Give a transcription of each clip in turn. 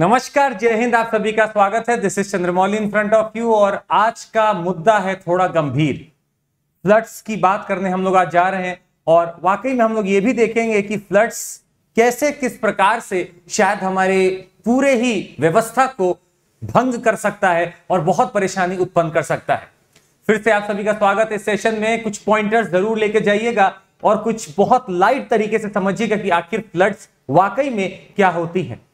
नमस्कार जय हिंद आप सभी का स्वागत है this is Chandramouli in front of you और आज का मुद्दा है थोड़ा गंभीर फ्लड्स की बात करने हम लोग आज जा रहे हैं और वाकई में हम लोग ये भी देखेंगे कि फ्लड्स कैसे किस प्रकार से शायद हमारे पूरे ही व्यवस्था को भंग कर सकता है और बहुत परेशानी उत्पन्न कर सकता है फिर से आप सभी का स्वागत है सेशन में कुछ पॉइंटर्स जरूर लेके जाइएगा और कुछ बहुत लाइट तरीके से समझिएगा कि आखिर फ्लड्स वाकई में क्या होती है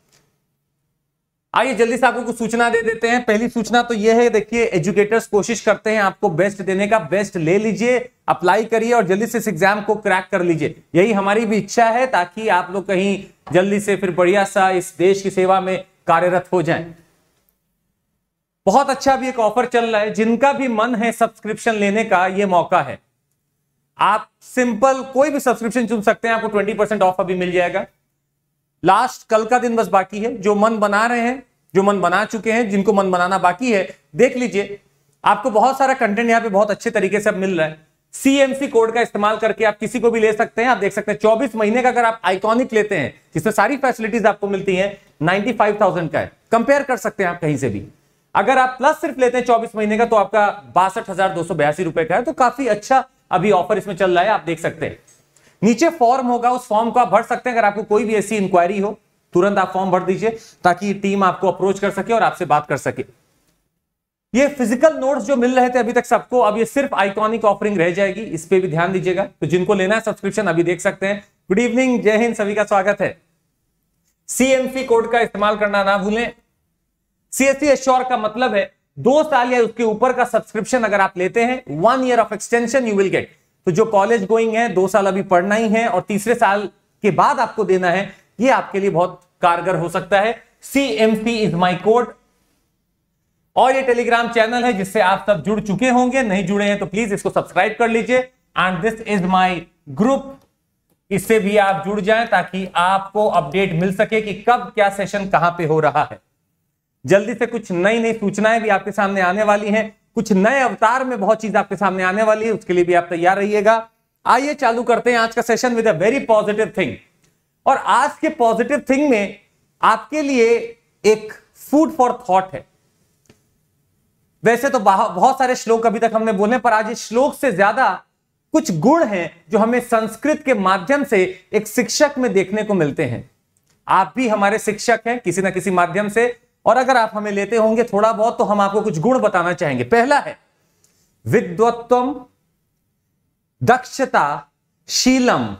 आइए जल्दी से आपको कुछ सूचना दे देते हैं पहली सूचना तो यह है देखिए एजुकेटर्स कोशिश करते हैं आपको बेस्ट देने का बेस्ट ले लीजिए अप्लाई करिए और जल्दी से इस एग्जाम को क्रैक कर लीजिए यही हमारी भी इच्छा है ताकि आप लोग कहीं जल्दी से फिर बढ़िया सा इस देश की सेवा में कार्यरत हो जाए बहुत अच्छा भी एक ऑफर चल रहा है जिनका भी मन है सब्सक्रिप्शन लेने का ये मौका है आप सिंपल कोई भी सब्सक्रिप्शन चुन सकते हैं आपको ट्वेंटी परसेंट ऑफ अभी मिल जाएगा लास्ट कल का दिन बस बाकी है जो मन बना रहे हैं जो मन बना चुके हैं जिनको मन बनाना बाकी है देख लीजिए आपको बहुत सारा कंटेंट यहाँ पे बहुत अच्छे तरीके से अब मिल रहा है सीएमसी कोड का इस्तेमाल करके आप किसी को भी ले सकते हैं आप देख सकते हैं 24 महीने का अगर आप आइकॉनिक लेते हैं जिसमें सारी फैसिलिटीज आपको मिलती हैं 95,000 का है कंपेयर कर सकते हैं आप कहीं से भी अगर आप प्लस सिर्फ लेते हैं 24 महीने का तो आपका बासठ रुपए का है तो काफी अच्छा अभी ऑफर इसमें चल रहा है आप देख सकते हैं नीचे फॉर्म होगा उस फॉर्म को आप भर सकते हैं अगर आपको कोई भी ऐसी इंक्वायरी हो तुरंत आप फॉर्म भर दीजिए ताकि टीम आपको अप्रोच कर सके और आपसे बात कर सके ये फिजिकल नोट्स जो मिल रहे थे अभी तक सबको अब ये सिर्फ आइकॉनिक ऑफरिंग रह जाएगी इस पर भी ध्यान दीजिएगा तो जिनको लेना है सब्सक्रिप्शन अभी देख सकते हैं गुड इवनिंग जय हिंद सभी का स्वागत है सीएमसी कोड का इस्तेमाल करना ना भूलें सीएससी एश्योर का मतलब है दो साल या उसके ऊपर का सब्सक्रिप्शन अगर आप लेते हैं one year of extension you will get तो जो कॉलेज गोइंग है दो साल अभी पढ़ना ही है और तीसरे साल के बाद आपको देना है ये आपके लिए बहुत कारगर हो सकता है C M P is my code और ये टेलीग्राम चैनल है जिससे आप सब जुड़ चुके होंगे नहीं जुड़े हैं तो प्लीज इसको सब्सक्राइब कर लीजिए and this is my group इससे भी आप जुड़ जाएं ताकि आपको अपडेट मिल सके कि कब क्या सेशन कहां पे हो रहा है जल्दी से कुछ नई नई सूचनाएं भी आपके सामने आने वाली हैं कुछ नए अवतार में बहुत चीज आपके सामने आने वाली है उसके लिए भी आप तैयार रहिएगा आइए चालू करते हैं आज का session with a very positive thing और आज के पॉजिटिव थिंग में आपके लिए एक फूड फॉर थॉट है वैसे तो बहुत सारे श्लोक अभी तक हमने बोले पर आज इस श्लोक से ज्यादा कुछ गुण हैं जो हमें संस्कृत के माध्यम से एक शिक्षक में देखने को मिलते हैं आप भी हमारे शिक्षक हैं किसी ना किसी माध्यम से और अगर आप हमें लेते होंगे थोड़ा बहुत तो हम आपको कुछ गुण बताना चाहेंगे पहला है विद्वत्व दक्षता शीलम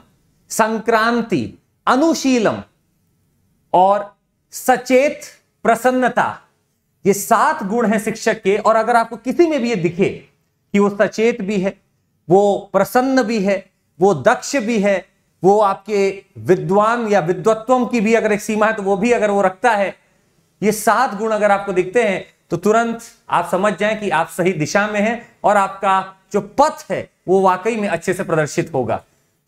संक्रांति अनुशीलम और सचेत प्रसन्नता ये सात गुण हैं शिक्षक के और अगर आपको किसी में भी ये दिखे कि वो सचेत भी है वो प्रसन्न भी है वो दक्ष भी है वो आपके विद्वान या विद्वत्वम की भी अगर एक सीमा है तो वो भी अगर वो रखता है ये सात गुण अगर आपको दिखते हैं तो तुरंत आप समझ जाएं कि आप सही दिशा में हैं और आपका जो पथ है वो वाकई में अच्छे से प्रदर्शित होगा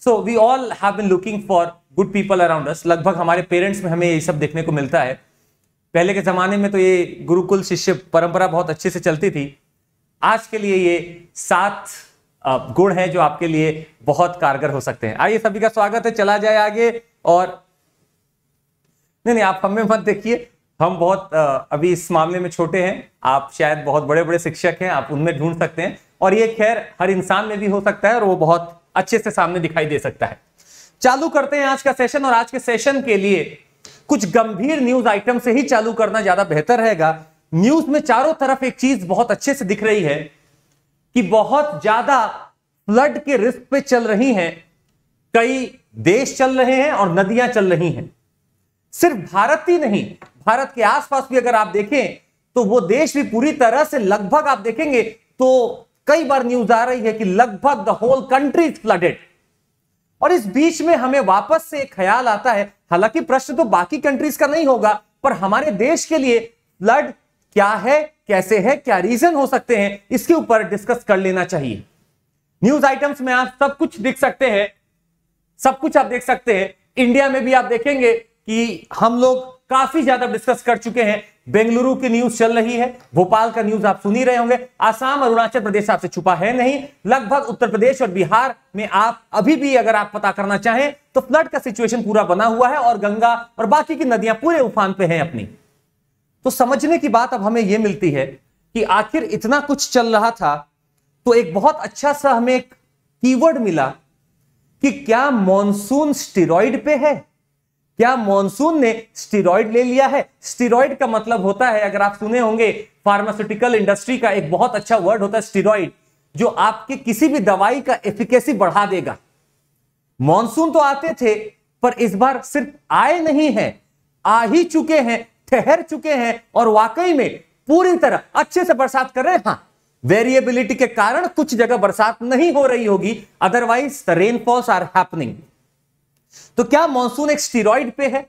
so we all have bin looking for good people around us लगभग हमारे पेरेंट्स में हमें ये सब देखने को मिलता है पहले के ज़माने में तो ये गुरुकुल शिष्य परंपरा बहुत अच्छे से चलती थी आज के लिए ये सात गुण हैं जो आपके लिए बहुत कारगर हो सकते हैं आइए सभी का स्वागत है चला जाए आगे और नहीं नहीं आप हमें मत देखिए हम बहुत अभी इस मामले में छोटे हैं आप शायद बहुत बड़े बड़े शिक्षक हैं आप उनमें ढूंढ सकते हैं और ये खैर हर इंसान में भी हो सकता है और वो बहुत अच्छे से सामने दिखाई दे सकता है चालू करते हैं आज का सेशन और आज के सेशन के लिए कुछ गंभीर न्यूज आइटम से ही चालू करना ज्यादा बेहतर रहेगा न्यूज में चारों तरफ एक चीज बहुत अच्छे से दिख रही है कि बहुत ज्यादा फ्लड के रिस्क पे चल रही हैं कई देश चल रहे हैं और नदियां चल रही हैं सिर्फ भारत ही नहीं भारत के आसपास भी अगर आप देखें तो वो देश भी पूरी तरह से लगभग आप देखेंगे तो कई बार न्यूज आ रही है कि लगभग the whole country is flooded और इस बीच में हमें वापस से एक ख्याल आता है हालांकि प्रश्न तो बाकी कंट्रीज का नहीं होगा पर हमारे देश के लिए फ्लड क्या है कैसे है क्या रीजन हो सकते हैं इसके ऊपर डिस्कस कर लेना चाहिए न्यूज आइटम्स में आप सब कुछ देख सकते हैं सब कुछ आप देख सकते हैं इंडिया में भी आप देखेंगे कि हम लोग काफी ज्यादा डिस्कस कर चुके हैं बेंगलुरु की न्यूज चल रही है भोपाल का न्यूज आप सुन ही रहे होंगे आसाम अरुणाचल प्रदेश आपसे छुपा है नहीं लगभग उत्तर प्रदेश और बिहार में आप अभी भी अगर आप पता करना चाहें तो फ्लड का सिचुएशन पूरा बना हुआ है और गंगा और बाकी की नदियां पूरे उफान पे हैं अपनी तो समझने की बात अब हमें यह मिलती है कि आखिर इतना कुछ चल रहा था तो एक बहुत अच्छा सा हमें एक कीवर्ड मिला कि क्या मानसून स्टेरॉइड पे है क्या मॉनसून ने स्टीरोइड ले लिया है स्टीरोड का मतलब होता है अगर आप सुने होंगे फार्मास्यूटिकल इंडस्ट्री का एक बहुत अच्छा वर्ड होता है स्टीरोइड जो आपके किसी भी दवाई का एफिकेसी बढ़ा देगा मॉनसून तो आते थे पर इस बार सिर्फ आए नहीं है आ ही चुके हैं ठहर चुके हैं और वाकई में पूरी तरह अच्छे से बरसात कर रहे हैं हाँ वेरिएबिलिटी के कारण कुछ जगह बरसात नहीं हो रही होगी अदरवाइज रेनफॉल्स आर हैपनिंग तो क्या मानसून एक स्टीरोइड पे है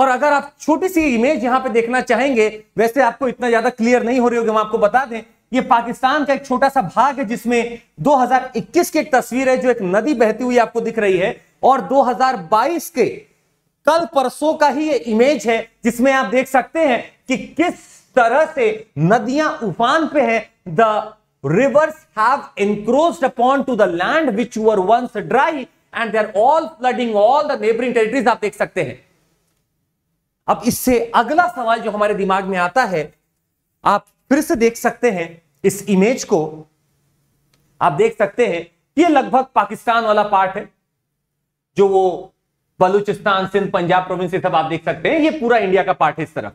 और अगर आप छोटी सी इमेज यहां पे देखना चाहेंगे वैसे आपको इतना ज्यादा क्लियर नहीं हो रही होगी हम आपको बता दें ये पाकिस्तान का एक छोटा सा भाग है जिसमें 2021 की एक तस्वीर है जो एक नदी बहती हुई आपको दिख रही है और 2022 के कल परसों का ही ये इमेज है जिसमें आप देख सकते हैं कि किस तरह से नदियां उफान पे है द रिवर्स है land which were once dry and they are all flooding all the neighbouring territories आप देख सकते हैं अब इससे अगला सवाल जो हमारे दिमाग में आता है आप फिर से देख सकते हैं इस इमेज को आप देख सकते हैं ये लगभग पाकिस्तान वाला पार्ट है जो वो बलूचिस्तान सिंध पंजाब प्रोविंस ये सब आप देख सकते हैं ये पूरा इंडिया का पार्ट है इस तरफ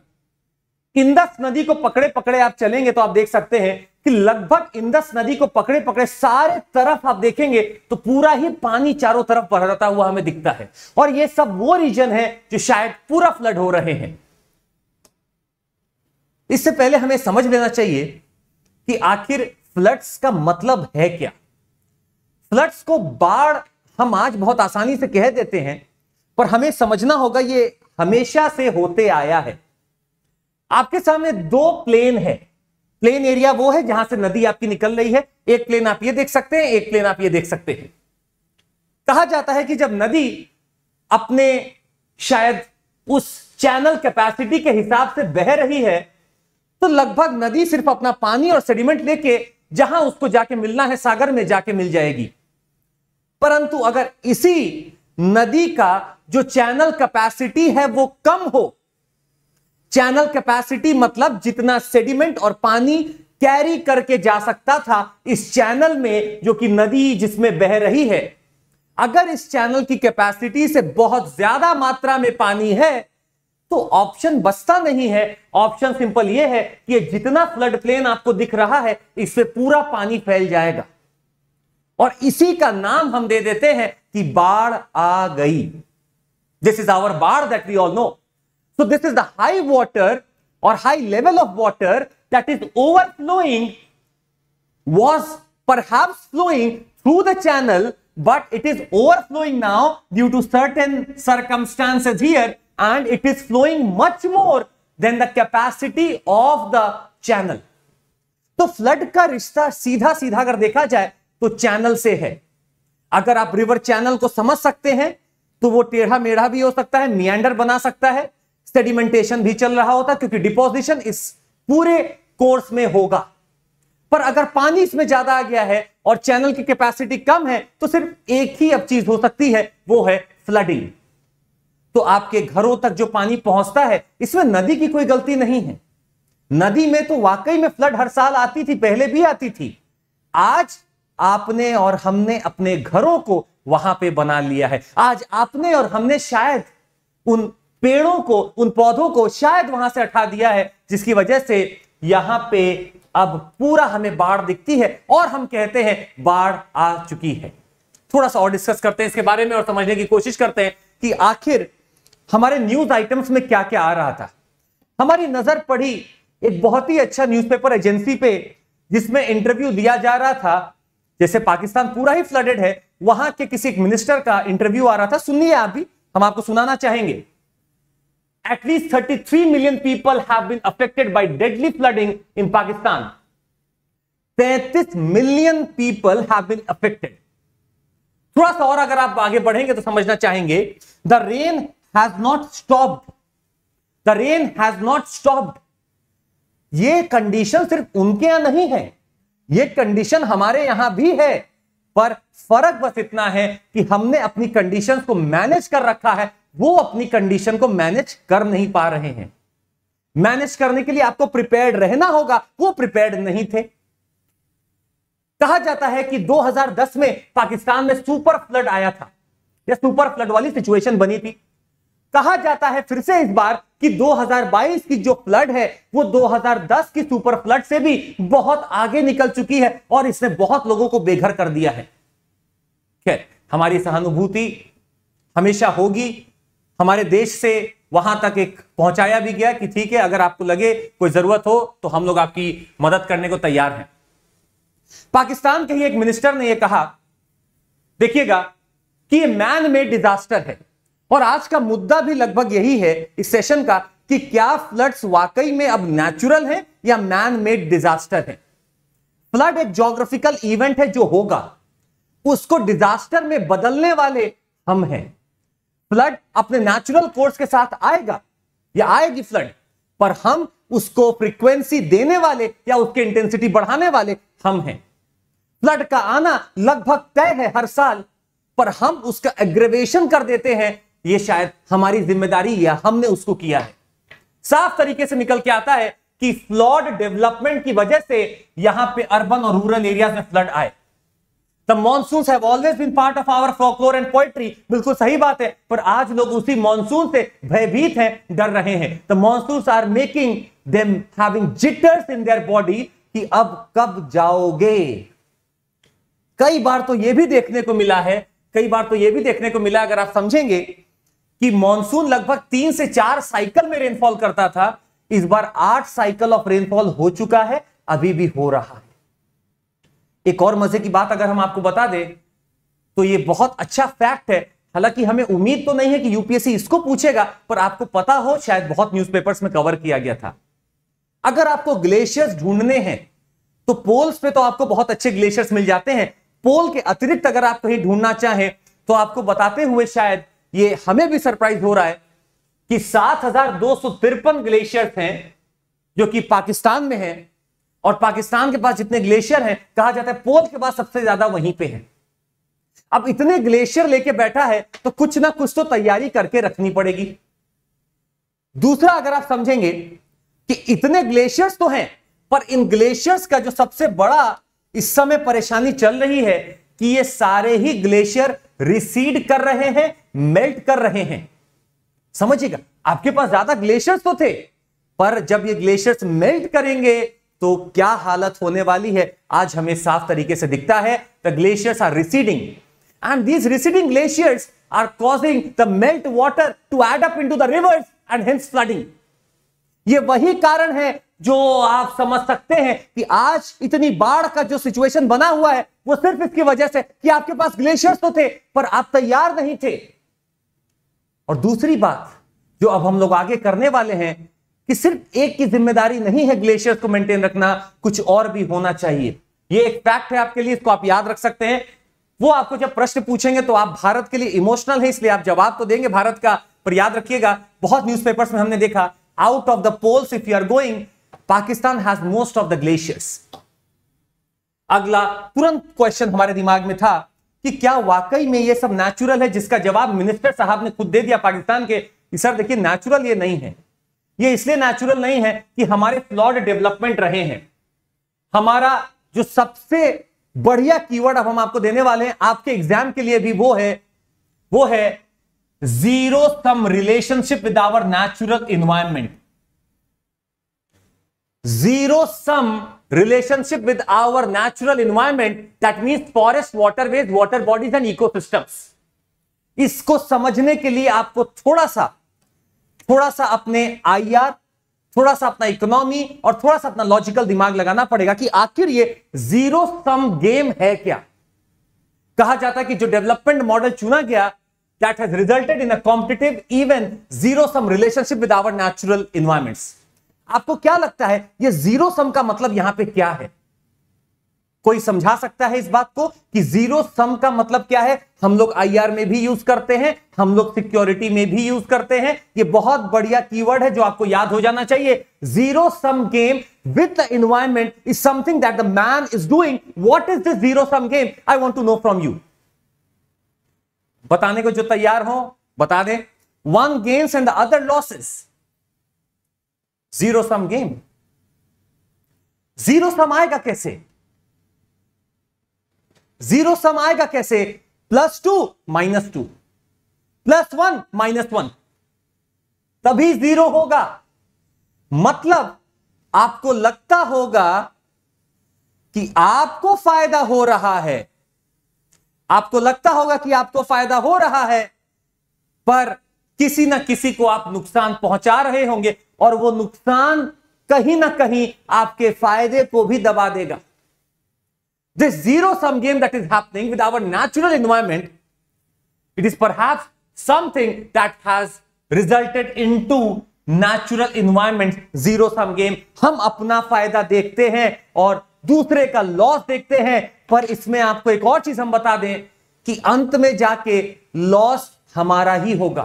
इंदस नदी को पकड़े पकड़े आप चलेंगे तो आप देख सकते हैं कि लगभग इंदस नदी को पकड़े पकड़े सारे तरफ आप देखेंगे तो पूरा ही पानी चारों तरफ बढ़ता हुआ हमें दिखता है और ये सब वो रीजन है जो शायद पूरा फ्लड हो रहे हैं इससे पहले हमें समझ लेना चाहिए कि आखिर फ्लड्स का मतलब है क्या फ्लड्स को बाढ़ हम आज बहुत आसानी से कह देते हैं पर हमें समझना होगा ये हमेशा से होते आया है आपके सामने दो प्लेन है प्लेन एरिया वो है जहां से नदी आपकी निकल रही है एक प्लेन आप ये देख सकते हैं एक प्लेन आप ये देख सकते हैं कहा जाता है कि जब नदी अपने शायद उस चैनल कैपेसिटी के हिसाब से बह रही है तो लगभग नदी सिर्फ अपना पानी और सेडिमेंट लेके जहां उसको जाके मिलना है सागर में जाके मिल जाएगी परंतु अगर इसी नदी का जो चैनल कैपेसिटी है वो कम हो चैनल कैपेसिटी मतलब जितना सेडिमेंट और पानी कैरी करके जा सकता था इस चैनल में जो कि नदी जिसमें बह रही है अगर इस चैनल की कैपेसिटी से बहुत ज्यादा मात्रा में पानी है तो ऑप्शन बचता नहीं है ऑप्शन सिंपल यह है कि ये जितना फ्लड प्लेन आपको दिख रहा है इससे पूरा पानी फैल जाएगा और इसी का नाम हम दे देते हैं कि बाढ़ आ गई this is our baadh that we all know So this is the high water or high level of water that is overflowing was perhaps flowing through the channel, but it is overflowing now due to certain circumstances here and it is flowing much more than the capacity of the channel. तो flood का रिश्ता सीधा सीधा अगर देखा जाए तो channel से है अगर आप रिवर चैनल को समझ सकते हैं तो वो टेढ़ा मेढ़ा भी हो सकता है मियांडर बना सकता है सेडिमेंटेशन भी चल रहा होता क्योंकि डिपोजिशन इस पूरे कोर्स में होगा पर अगर पानी इसमें ज्यादा आ गया है और चैनल की कैपेसिटी कम है तो सिर्फ एक ही अब चीज हो सकती है वो है फ्लडिंग तो आपके घरों तक जो पानी पहुंचता है इसमें नदी की कोई गलती नहीं है नदी में तो वाकई में फ्लड हर साल आती थी पहले भी आती थी आज आपने और हमने अपने घरों को वहां पे बना लिया है आज आपने और हमने शायद उन पेड़ों को उन पौधों को शायद वहां से हटा दिया है जिसकी वजह से यहां पे अब पूरा हमें बाढ़ दिखती है और हम कहते हैं बाढ़ आ चुकी है थोड़ा सा और डिस्कस करते हैं इसके बारे में और समझने की कोशिश करते हैं कि आखिर हमारे न्यूज आइटम्स में क्या क्या आ रहा था हमारी नजर पड़ी एक बहुत ही अच्छा न्यूज़पेपर एजेंसी पे जिसमें इंटरव्यू दिया जा रहा था जैसे पाकिस्तान पूरा ही फ्लडेड है वहां के किसी एक मिनिस्टर का इंटरव्यू आ रहा था सुनिए आप भी हम आपको सुनाना चाहेंगे at least 33 million people have been affected by deadly flooding in Pakistan. 33 million people have been affected. थोड़ा सा और अगर आप आगे बढ़ेंगे तो समझना चाहेंगे the rain has not stopped the rain has not stopped ये कंडीशन सिर्फ उनके यहां नहीं है ये कंडीशन हमारे यहां भी है पर फर्क बस इतना है कि हमने अपनी कंडीशंस को मैनेज कर रखा है वो अपनी कंडीशन को मैनेज कर नहीं पा रहे हैं मैनेज करने के लिए आपको प्रिपेयर्ड रहना होगा वो प्रिपेयर्ड नहीं थे कहा जाता है कि 2010 में पाकिस्तान में सुपर फ्लड आया था या सुपर फ्लड वाली सिचुएशन बनी थी कहा जाता है फिर से इस बार कि 2022 की जो फ्लड है वो 2010 की सुपर फ्लड से भी बहुत आगे निकल चुकी है और इसने बहुत लोगों को बेघर कर दिया है खैर हमारी सहानुभूति हमेशा होगी हमारे देश से वहां तक एक पहुंचाया भी गया कि ठीक है अगर आपको लगे कोई जरूरत हो तो हम लोग आपकी मदद करने को तैयार हैं पाकिस्तान के ही एक मिनिस्टर ने यह कहा देखिएगा कि यह मैन मेड डिजास्टर है और आज का मुद्दा भी लगभग यही है इस सेशन का कि क्या फ्लड्स वाकई में अब नेचुरल है या मैन मेड डिजास्टर है फ्लड एक जोग्राफिकल इवेंट है जो होगा उसको डिजास्टर में बदलने वाले हम हैं फ्लड अपने नेचुरल कोर्स के साथ आएगा या आएगी फ्लड पर हम उसको फ्रीक्वेंसी देने वाले या उसकी इंटेंसिटी बढ़ाने वाले हम हैं फ्लड का आना लगभग तय है हर साल पर हम उसका एग्रेवेशन कर देते हैं ये शायद हमारी जिम्मेदारी या हमने उसको किया है साफ तरीके से निकल के आता है कि फ्लॉड डेवलपमेंट की वजह से यहां पे अर्बन और रूरल एरियाज में फ्लड आए the monsoon have always been part of our folklore and poetry बिल्कुल सही बात है पर आज लोग उसी मॉनसून से भयभीत हैं डर रहे हैं the monsoon are making them having jitters in their body कि अब कब जाओगे कई बार तो यह भी देखने को मिला है कई बार तो यह भी देखने को मिला अगर आप समझेंगे कि मॉनसून लगभग तीन से चार साइकिल में रेनफॉल करता था इस बार आठ साइकिल ऑफ रेनफॉल हो चुका है अभी भी हो रहा है एक और मजे की बात अगर हम आपको बता दें तो ये बहुत अच्छा फैक्ट है हालांकि हमें उम्मीद तो नहीं है कि यूपीएससी इसको पूछेगा पर आपको पता हो शायद बहुत न्यूज़पेपर्स में कवर किया गया था अगर आपको ग्लेशियर्स ढूंढने हैं तो पोल्स पे तो आपको बहुत अच्छे ग्लेशियर्स मिल जाते हैं पोल के अतिरिक्त अगर आप कहीं ढूंढना चाहें तो आपको बताते हुए शायद ये हमें भी सरप्राइज हो रहा है कि सात हजार दो सौ तिरपन ग्लेशियर्स हैं जो कि पाकिस्तान में है और पाकिस्तान के पास जितने ग्लेशियर हैं कहा जाता है पोल के पास सबसे ज्यादा वहीं पे है अब इतने ग्लेशियर लेके बैठा है तो कुछ ना कुछ तो तैयारी करके रखनी पड़ेगी दूसरा अगर आप समझेंगे कि इतने ग्लेशियर्स तो हैं पर इन ग्लेशियर्स का जो सबसे बड़ा इस समय परेशानी चल रही है कि ये सारे ही ग्लेशियर रिसीड कर रहे हैं मेल्ट कर रहे हैं समझिएगा आपके पास ज्यादा ग्लेशियर्स तो थे पर जब ये ग्लेशियर्स मेल्ट करेंगे तो क्या हालत होने वाली है आज हमें साफ तरीके से दिखता है the glaciers are receding and these receding glaciers are causing the melt water to add up into the rivers and hence flooding ये वही कारण है जो आप समझ सकते हैं कि आज इतनी बाढ़ का जो सिचुएशन बना हुआ है वो सिर्फ इसकी वजह से कि आपके पास ग्लेशियर्स तो थे पर आप तैयार नहीं थे और दूसरी बात जो अब हम लोग आगे करने वाले हैं कि सिर्फ एक की जिम्मेदारी नहीं है ग्लेशियर्स को मेंटेन रखना कुछ और भी होना चाहिए ये एक फैक्ट है आपके लिए इसको आप याद रख सकते हैं वो आपको जब प्रश्न पूछेंगे तो आप भारत के लिए इमोशनल है इसलिए आप जवाब तो देंगे भारत का पर याद रखिएगा बहुत न्यूज में हमने देखा out of the poles if you are going Pakistan has most of the glaciers अगला तुरंत क्वेश्चन हमारे दिमाग में था कि क्या वाकई में ये सब नेचुरल है जिसका जवाब मिनिस्टर साहब ने खुद दे दिया पाकिस्तान के सर देखिए नेचुरल ये नहीं है ये इसलिए नेचुरल नहीं है कि हमारे फ्लॉड डेवलपमेंट रहे हैं हमारा जो सबसे बढ़िया कीवर्ड अब हम आपको देने वाले हैं आपके एग्जाम के लिए भी वो है वो है zero sum relationship with our natural environment zero sum with our natural environment that that forest forest waterways water bodies and ecosystems इसको समझने के लिए आपको थोड़ा सा थोड़ा सा अपने आई थोड़ा सा अपना इकोनॉमी और थोड़ा सा अपना लॉजिकल दिमाग लगाना पड़ेगा कि आखिर ये जीरो सम गेम है क्या कहा जाता है कि जो डेवलपमेंट मॉडल चुना गया that has resulted in a competitive even zero sum relationship with our natural environments आपको क्या लगता है ये जीरो सम का मतलब यहां पे क्या है कोई समझा सकता है इस बात को कि जीरो सम का मतलब क्या है हम लोग आईआर में भी यूज करते हैं हम लोग सिक्योरिटी में भी यूज करते हैं ये बहुत बढ़िया कीवर्ड है जो आपको याद हो जाना चाहिए zero sum game with the environment is something that the man is doing what is this zero sum game I want to know from you बताने को जो तैयार हो बता दें one games and the other losses zero sum game zero sum आएगा कैसे zero sum आएगा कैसे plus two minus two plus one minus one तभी जीरो होगा मतलब आपको लगता होगा कि आपको फायदा हो रहा है आपको लगता होगा कि आपको फायदा हो रहा है पर किसी ना किसी को आप नुकसान पहुंचा रहे होंगे और वो नुकसान कहीं ना कहीं आपके फायदे को भी दबा देगा this zero sum game that is happening with our natural environment it is perhaps something that has resulted into natural environment zero sum game हम अपना फायदा देखते हैं और दूसरे का लॉस देखते हैं पर इसमें आपको एक और चीज हम बता दें कि अंत में जाके loss hamara hi hoga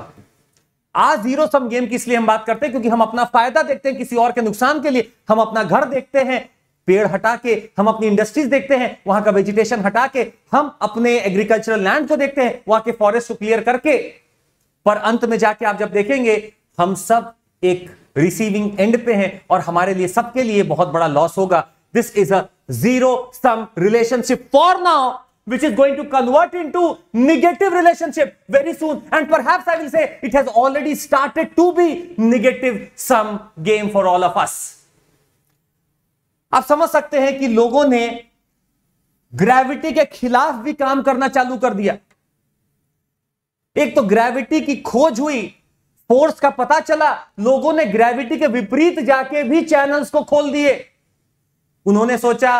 आज जीरो सम गेम की इसलिए हम बात करते हैं क्योंकि हम अपना फायदा देखते हैं किसी और के नुकसान के लिए हम अपना घर देखते हैं पेड़ हटा के हम अपनी इंडस्ट्रीज देखते हैं वहां का वेजिटेशन हटा के हम अपने एग्रीकल्चरल लैंड को देखते हैं वहां के फॉरेस्ट को क्लियर करके पर अंत में जाके आप जब देखेंगे हम सब एक रिसीविंग एंड पे हैं और हमारे लिए सबके लिए बहुत बड़ा लॉस होगा this is a zero sum relationship for now which is going to convert into negative relationship very soon and पर it has already started to be negative sum game for all of us आप समझ सकते हैं कि लोगों ने gravity के खिलाफ भी काम करना चालू कर दिया एक तो ग्रेविटी की खोज हुई फोर्स का पता चला लोगों ने ग्रेविटी के विपरीत जाके भी चैनल्स को खोल दिए उन्होंने सोचा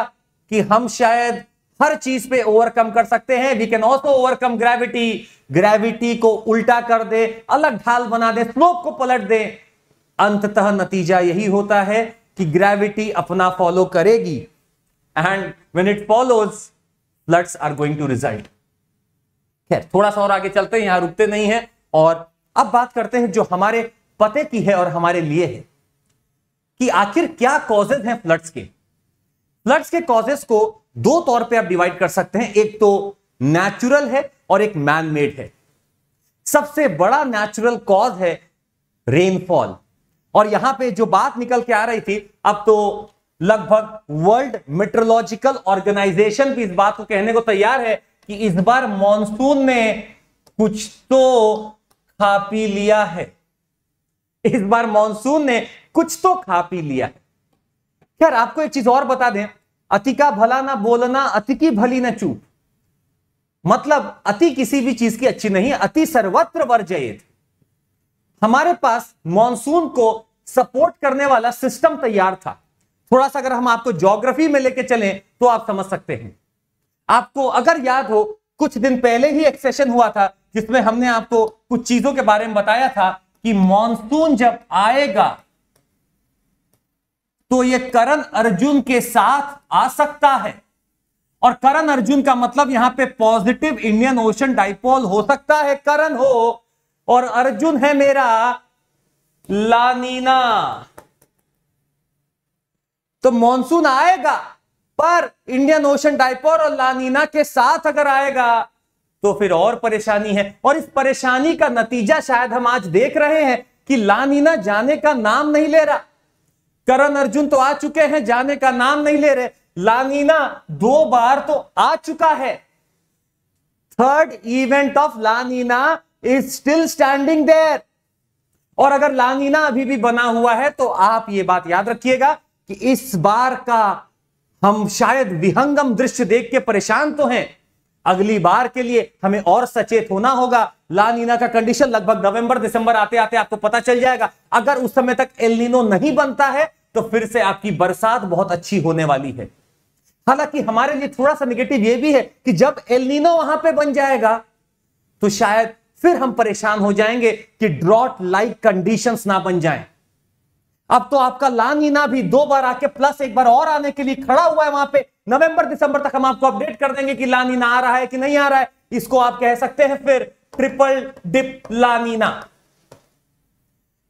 कि हम शायद हर चीज पे ओवरकम कर सकते हैं we can also overcome gravity gravity को उल्टा कर दे अलग ढाल बना दे स्लोप को पलट दे अंततः नतीजा यही होता है कि ग्रेविटी अपना फॉलो करेगी and when it follows floods are going to result खैर थोड़ा सा और आगे चलते हैं यहां रुकते नहीं है और अब बात करते हैं जो हमारे पते की है और हमारे लिए है कि आखिर क्या कॉजेज हैं फ्लड्स के फ्लड्स के कॉजेस को दो तौर पे आप डिवाइड कर सकते हैं एक तो नेचुरल है और एक मैन मेड है सबसे बड़ा नेचुरल कॉज है रेनफॉल और यहां पे जो बात निकल के आ रही थी अब तो लगभग वर्ल्ड मेट्रोलॉजिकल ऑर्गेनाइजेशन भी इस बात को कहने को तैयार है कि इस बार मॉनसून ने कुछ तो खा पी लिया है इस बार मॉनसून ने कुछ तो खा पी लिया है खैर आपको एक चीज और बता दें अति का भला ना बोलना अति की भली ना चूप मतलब अति किसी भी चीज की अच्छी नहीं अति सर्वत्र वर्जयित हमारे पास मानसून को सपोर्ट करने वाला सिस्टम तैयार था थोड़ा सा अगर हम आपको ज्योग्राफी में लेके चले तो आप समझ सकते हैं आपको अगर याद हो कुछ दिन पहले ही एक सेशन हुआ था जिसमें हमने आपको कुछ चीजों के बारे में बताया था कि मानसून जब आएगा तो ये करण अर्जुन के साथ आ सकता है और करण अर्जुन का मतलब यहां पे पॉजिटिव इंडियन ओशन डाइपोल हो सकता है करण हो और अर्जुन है मेरा लानीना तो मॉनसून आएगा पर इंडियन ओशन डाइपोर और लानीना के साथ अगर आएगा तो फिर और परेशानी है और इस परेशानी का नतीजा शायद हम आज देख रहे हैं कि लानीना जाने का नाम नहीं ले रहा करण अर्जुन तो आ चुके हैं जाने का नाम नहीं ले रहे लानीना दो बार तो आ चुका है third event of La Nina is still standing there और अगर लांगीना अभी भी बना हुआ है तो आप ये बात याद रखिएगा कि इस बार का हम शायद विहंगम दृश्य देख के परेशान तो हैं अगली बार के लिए हमें और सचेत होना होगा लानीना का कंडीशन लगभग नवंबर दिसंबर आते आते आपको पता चल जाएगा अगर उस समय तक एलिनो नहीं बनता है तो फिर से आपकी बरसात बहुत अच्छी होने वाली है हालांकि हमारे लिए थोड़ा सा निगेटिव यह भी है कि जब एलिनो वहां पे बन जाएगा तो शायद फिर हम परेशान हो जाएंगे कि ड्रॉट लाइक कंडीशंस ना बन जाएं। अब तो आपका लानीना भी दो बार आके प्लस एक बार और आने के लिए खड़ा हुआ है वहां पे नवंबर दिसंबर तक हम आपको अपडेट कर देंगे कि लानीना आ रहा है कि नहीं आ रहा है इसको आप कह सकते हैं फिर triple dip La Nina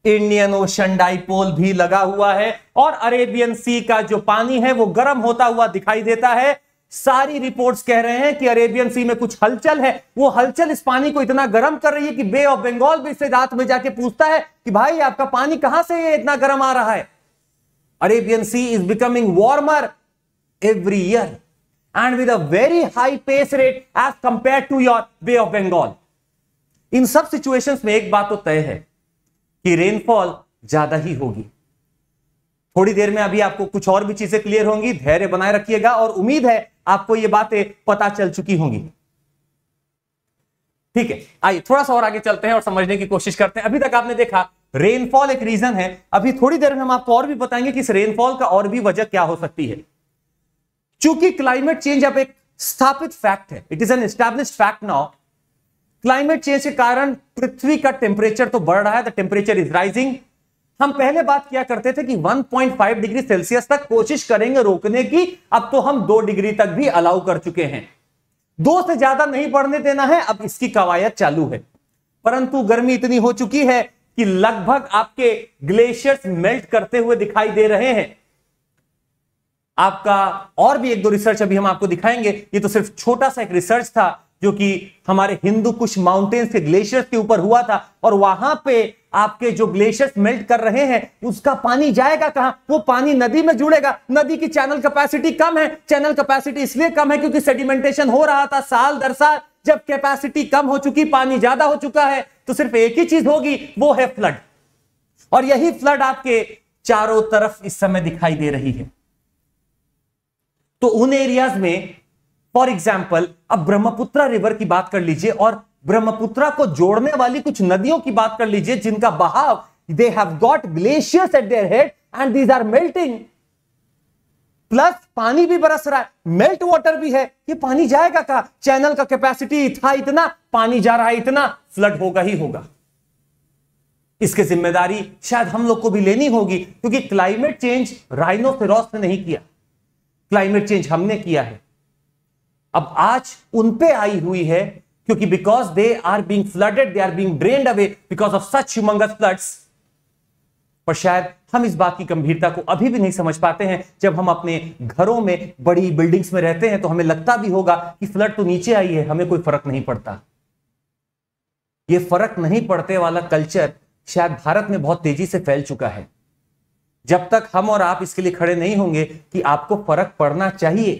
Indian Ocean dipole भी लगा हुआ है और अरेबियन सी का जो पानी है वो गर्म होता हुआ दिखाई देता है सारी रिपोर्ट्स कह रहे हैं कि अरेबियन सी में कुछ हलचल है वो हलचल इस पानी को इतना गर्म कर रही है कि बे ऑफ बंगाल भी इससे रात में जाके पूछता है कि भाई आपका पानी कहां से ये इतना गर्म आ रहा है Arabian sea is becoming warmer every year and with a very high pace rate as compare to your Bay of Bengal in सब सिचुएशन में एक बात तो तय है कि रेनफॉल ज्यादा ही होगी थोड़ी देर में अभी आपको कुछ और भी चीजें क्लियर होंगी धैर्य बनाए रखिएगा और उम्मीद है आपको ये बातें पता चल चुकी होंगी ठीक है आइए थोड़ा सा और आगे चलते हैं और समझने की कोशिश करते हैं अभी तक आपने देखा रेनफॉल एक रीजन है अभी थोड़ी देर में हम आपको और भी बताएंगे कि इस रेनफॉल का और भी वजह क्या हो सकती है चूंकि क्लाइमेट चेंज अब एक स्थापित फैक्ट है it is an establish fact now climate change के कारण पृथ्वी का टेम्परेचर तो बढ़ रहा है द टेम्परेचर इज राइजिंग हम पहले बात किया करते थे कि 1.5 डिग्री सेल्सियस तक कोशिश करेंगे रोकने की अब तो हम दो डिग्री तक भी अलाउ कर चुके हैं दो से ज्यादा नहीं बढ़ने देना है अब इसकी कवायद चालू है परंतु गर्मी इतनी हो चुकी है कि लगभग आपके ग्लेशियर्स मेल्ट करते हुए दिखाई दे रहे हैं आपका और भी एक दो रिसर्च अभी हम आपको दिखाएंगे ये तो सिर्फ छोटा सा एक रिसर्च था जो कि हमारे हिंदू कुछ माउंटेन्स के ग्लेशियर्स के ऊपर हुआ था और वहां पे आपके जो ग्लेशियर्स मेल्ट कर रहे हैं उसका पानी जाएगा कहां वो पानी नदी में जुड़ेगा नदी की चैनल कैपेसिटी कम है चैनल कैपेसिटी इसलिए कम है क्योंकि सेडिमेंटेशन हो रहा था साल दर साल जब कैपेसिटी कम हो चुकी पानी ज्यादा हो चुका है तो सिर्फ एक ही चीज होगी वो है फ्लड और यही फ्लड आपके चारों तरफ इस समय दिखाई दे रही है तो उन एरियाज में फॉर एग्जाम्पल अब ब्रह्मपुत्र रिवर की बात कर लीजिए और ब्रह्मपुत्र को जोड़ने वाली कुछ नदियों की बात कर लीजिए जिनका बहाव they have got glaciers at their head and these are melting plus पानी भी बरस रहा है मेल्ट वाटर भी है ये पानी जाएगा का चैनल का कैपेसिटी था इतना पानी जा रहा है इतना फ्लड होगा ही होगा इसकी जिम्मेदारी शायद हम लोग को भी लेनी होगी क्योंकि क्लाइमेट चेंज राइनोफेरोस ने नहीं किया क्लाइमेट चेंज हमने किया है अब आज उन पे आई हुई है क्योंकि because they are being flooded they are being drained away because of such humongous floods पर शायद हम इस बात की गंभीरता को अभी भी नहीं समझ पाते हैं जब हम अपने घरों में बड़ी बिल्डिंग्स में रहते हैं तो हमें लगता भी होगा कि फ्लड तो नीचे आई है हमें कोई फर्क नहीं पड़ता ये फर्क नहीं पड़ते वाला कल्चर शायद भारत में बहुत तेजी से फैल चुका है जब तक हम और आप इसके लिए खड़े नहीं होंगे कि आपको फर्क पड़ना चाहिए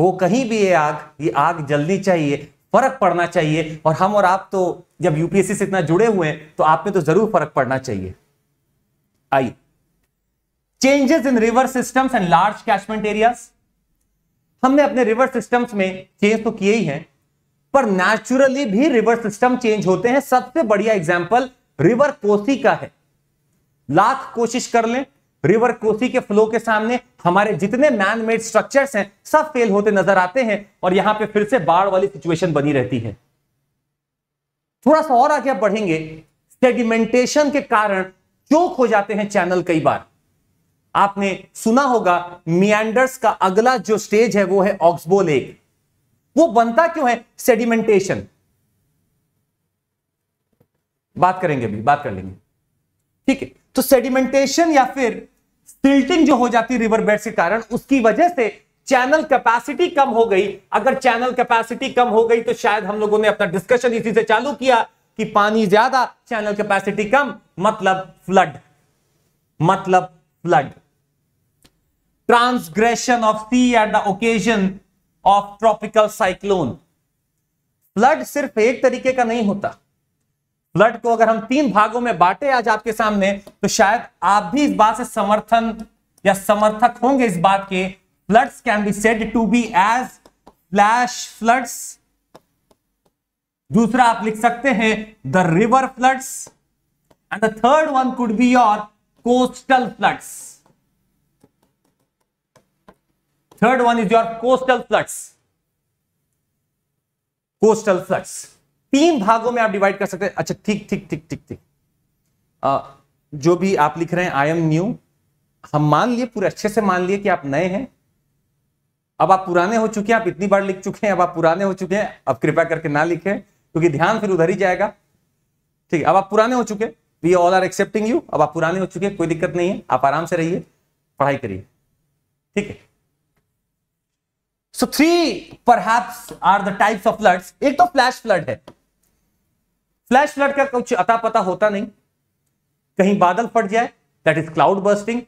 हो कहीं भी ये आग ये आग जल्दी चाहिए फर्क पड़ना चाहिए और हम और आप तो जब यूपीएससी से इतना जुड़े हुए हैं तो आप में तो जरूर फर्क पड़ना चाहिए आइए changes in river systems and large catchment areas हमने अपने रिवर सिस्टम्स में चेंज तो किए ही हैं पर नेचुरली भी रिवर सिस्टम चेंज होते हैं सबसे बढ़िया एग्जाम्पल रिवर कोसी का है लाख कोशिश कर लें रिवर कोसी के फ्लो के सामने हमारे जितने मैन मेड स्ट्रक्चर्स हैं सब फेल होते नजर आते हैं और यहां पे फिर से बाढ़ वाली सिचुएशन बनी रहती है थोड़ा सा और आगे बढ़ेंगे सेडिमेंटेशन के कारण चोक हो जाते हैं चैनल कई बार आपने सुना होगा मियांडर्स का अगला जो स्टेज है वो है ऑक्सबो लेक वो बनता क्यों है सेडिमेंटेशन बात करेंगे अभी बात कर लेंगे ठीक है तो सेडिमेंटेशन या फिर टिल्टिंग जो हो जाती रिवर बेड के कारण उसकी वजह से चैनल कैपेसिटी कम हो गई अगर चैनल कैपेसिटी कम हो गई तो शायद हम लोगों ने अपना डिस्कशन इसी से चालू किया कि पानी ज्यादा चैनल कैपेसिटी कम मतलब फ्लड मतलब flood transgression of sea at the occasion of tropical cyclone flood सिर्फ एक तरीके का नहीं होता ब्लड को अगर हम तीन भागों में बांटे आज आपके सामने तो शायद आप भी इस बात से समर्थन या समर्थक होंगे इस बात के floods can be said to be as flash floods दूसरा आप लिख सकते हैं the river floods and the third one could be your coastal floods third one is your coastal floods coastal floods तीन भागों में आप डिवाइड कर सकते हैं अच्छा ठीक ठीक ठीक ठीक ठीक जो भी आप लिख रहे हैं आई एम न्यू हम मान लिए पूरे अच्छे से मान लिए कि आप नए हैं अब आप पुराने हो चुके हैं आप इतनी बार लिख चुके हैं अब आप पुराने हो चुके हैं अब कृपया करके ना लिखे क्योंकि ध्यान फिर उधर ही जाएगा ठीक है अब आप पुराने हो चुके we all are accepting you अब आप पुराने हो चुके कोई दिक्कत नहीं है आप आराम से रहिए पढ़ाई करिए ठीक है सो थ्री पर are the types of floods एक तो फ्लैश फ्लड है फ्लैश फ्लड का कुछ अता पता होता नहीं कहीं बादल फट जाए दैट इज क्लाउड बर्स्टिंग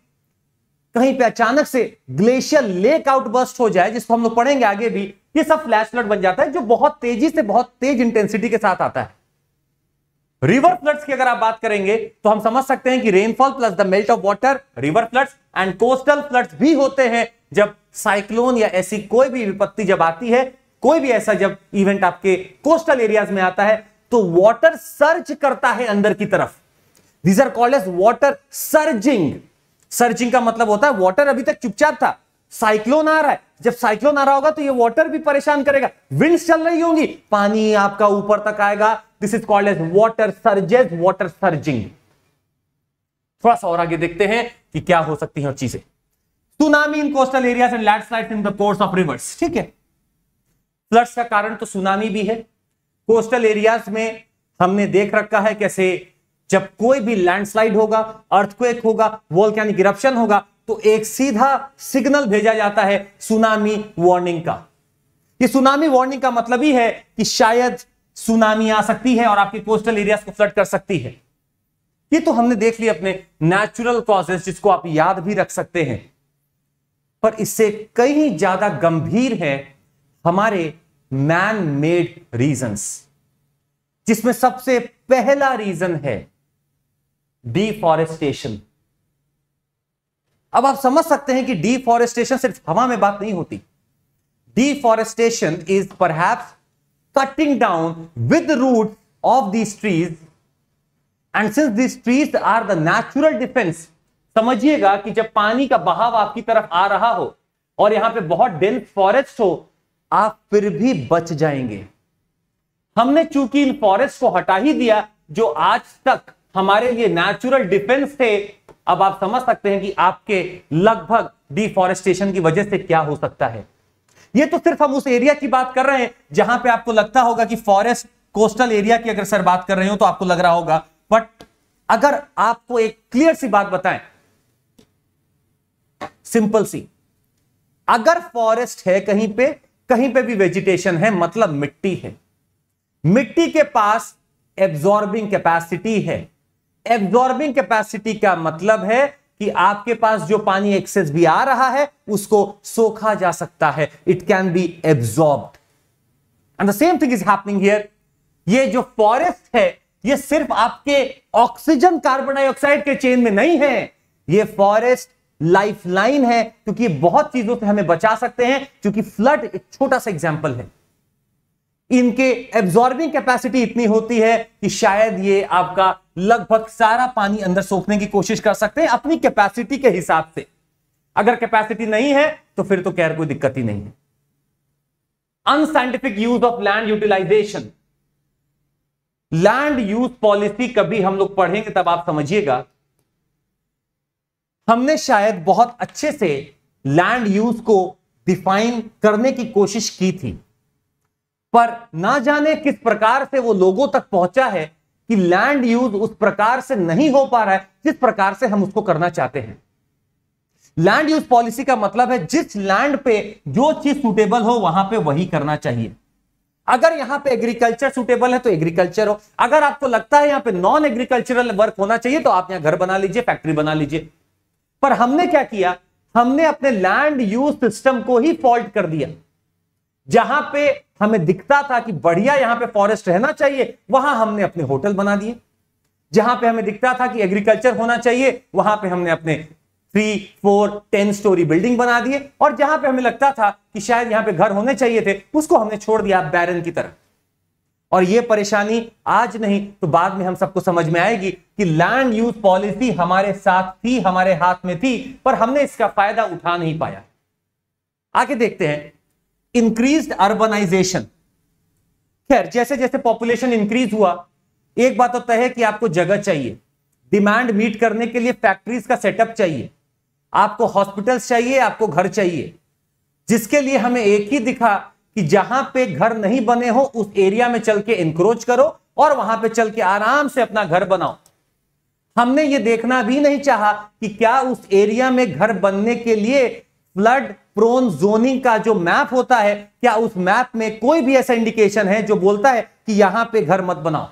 कहीं पे अचानक से ग्लेशियर लेक आउट बर्स्ट हो जाए जिसको हम लोग पढ़ेंगे आगे भी ये सब फ्लैश फ्लड बन जाता है जो बहुत तेजी से बहुत तेज इंटेंसिटी के साथ आता है रिवर फ्लड्स की अगर आप बात करेंगे तो हम समझ सकते हैं कि rainfall plus the melt of water river floods and coastal floods भी होते हैं जब साइक्लोन या ऐसी कोई भी विपत्ति जब आती है कोई भी ऐसा जब इवेंट आपके कोस्टल एरियाज में आता है तो वाटर सर्च करता है अंदर की तरफ these are called as water surging surging का मतलब होता है वाटर अभी तक चुपचाप था साइक्लोन आ रहा है जब साइक्लोन आ रहा होगा तो ये वाटर भी परेशान करेगा विंड्स चल रही होंगी पानी आपका ऊपर तक आएगा this is called as water surges water surging थोड़ा सा और आगे देखते हैं कि क्या हो सकती है चीजें tsunami in coastal areas and landslides in the course of rivers ठीक है फ्लड्स का कारण तो सुनामी भी है कोस्टल एरियाज में हमने देख रखा है कैसे जब कोई भी लैंडस्लाइड होगा अर्थक्वेक होगा वोल्केनिक इरप्शन होगा तो एक सीधा सिग्नल भेजा जाता है सुनामी वार्निंग का ये सुनामी वार्निंग का मतलब ही है कि शायद सुनामी आ सकती है और आपके कोस्टल एरियाज को फ्लड कर सकती है ये तो हमने देख लिया अपने नेचुरल कॉजेस जिसको आप याद भी रख सकते हैं पर इससे कहीं ज्यादा गंभीर है हमारे मैन मेड रीजंस जिसमें सबसे पहला रीजन है डिफॉरेस्टेशन अब आप समझ सकते हैं कि डिफॉरेस्टेशन सिर्फ हवा में बात नहीं होती डिफॉरेस्टेशन इज पर cutting down with root of these trees and since these trees are the natural defence समझिएगा कि जब पानी का बहाव आपकी तरफ आ रहा हो और यहां पे बहुत डेंस फॉरेस्ट हो आप फिर भी बच जाएंगे हमने चूंकि इन फॉरेस्ट को हटा ही दिया जो आज तक हमारे लिए नेचुरल डिफेंस थे अब आप समझ सकते हैं कि आपके लगभग डिफॉरेस्टेशन की वजह से क्या हो सकता है ये तो सिर्फ हम उस एरिया की बात कर रहे हैं जहां पे आपको लगता होगा कि फॉरेस्ट कोस्टल एरिया की अगर सर बात कर रहे हो तो आपको लग रहा होगा बट अगर आपको एक क्लियर सी बात बताएं सिंपल सी अगर फॉरेस्ट है कहीं पे कहीं पे भी वेजिटेशन है मतलब मिट्टी है मिट्टी के पास एब्जॉर्बिंग कैपेसिटी है एब्जॉर्बिंग कैपेसिटी का मतलब है कि आपके पास जो पानी एक्सेस भी आ रहा है उसको सोखा जा सकता है it can be absorb and the same thing is happening here ये जो फॉरेस्ट है ये सिर्फ आपके ऑक्सीजन कार्बन डाइऑक्साइड के चेन में नहीं है ये फॉरेस्ट लाइफलाइन है क्योंकि बहुत चीजों से हमें बचा सकते हैं क्योंकि फ्लड एक छोटा सा एग्जाम्पल है इनके एब्जॉर्बिंग कैपेसिटी इतनी होती है कि शायद ये आपका लगभग सारा पानी अंदर सोखने की कोशिश कर सकते हैं अपनी कैपेसिटी के हिसाब से अगर कैपेसिटी नहीं है तो फिर तो कैर कोई दिक्कत ही नहीं है unscientific use of land utilisation land use policy कभी हम लोग पढ़ेंगे तब आप समझिएगा हमने शायद बहुत अच्छे से लैंड यूज को डिफाइन करने की कोशिश की थी पर ना जाने किस प्रकार से वो लोगों तक पहुंचा है कि लैंड यूज उस प्रकार से नहीं हो पा रहा है जिस प्रकार से हम उसको करना चाहते हैं लैंड यूज पॉलिसी का मतलब है जिस लैंड पे जो चीज सुटेबल हो वहां पे वही करना चाहिए अगर यहां पे एग्रीकल्चर सुटेबल है तो एग्रीकल्चर हो अगर आपको लगता है यहां पे नॉन एग्रीकल्चरल वर्क होना चाहिए तो आप यहां घर बना लीजिए फैक्ट्री बना लीजिए पर हमने क्या किया हमने अपने लैंड यूज सिस्टम को ही फॉल्ट कर दिया जहां पे हमें दिखता था कि बढ़िया यहां पे फॉरेस्ट रहना चाहिए वहां हमने अपने होटल बना दिए जहां पे हमें दिखता था कि एग्रीकल्चर होना चाहिए वहां पे हमने अपने three four ten storey building बना दिए और जहां पे हमें लगता था कि शायद यहां पे घर होने चाहिए थे उसको हमने छोड़ दिया बैरन की तरफ और ये परेशानी आज नहीं तो बाद में हम सबको समझ में आएगी कि लैंड यूज पॉलिसी हमारे साथ थी हमारे हाथ में थी पर हमने इसका फायदा उठा नहीं पाया आगे देखते हैं इंक्रीज अर्बनाइजेशन खैर जैसे जैसे पॉपुलेशन इंक्रीज हुआ एक बात तो तय है कि आपको जगह चाहिए डिमांड मीट करने के लिए फैक्ट्रीज का सेटअप चाहिए आपको हॉस्पिटल्स चाहिए आपको घर चाहिए जिसके लिए हमें एक ही दिखा कि जहां पे घर नहीं बने हो उस एरिया में चल के इंक्रोच करो और वहां पे चल के आराम से अपना घर बनाओ हमने ये देखना भी नहीं चाहा कि क्या उस एरिया में घर बनने के लिए फ्लड प्रोन जोनिंग का जो मैप होता है क्या उस मैप में कोई भी ऐसा इंडिकेशन है जो बोलता है कि यहां पे घर मत बनाओ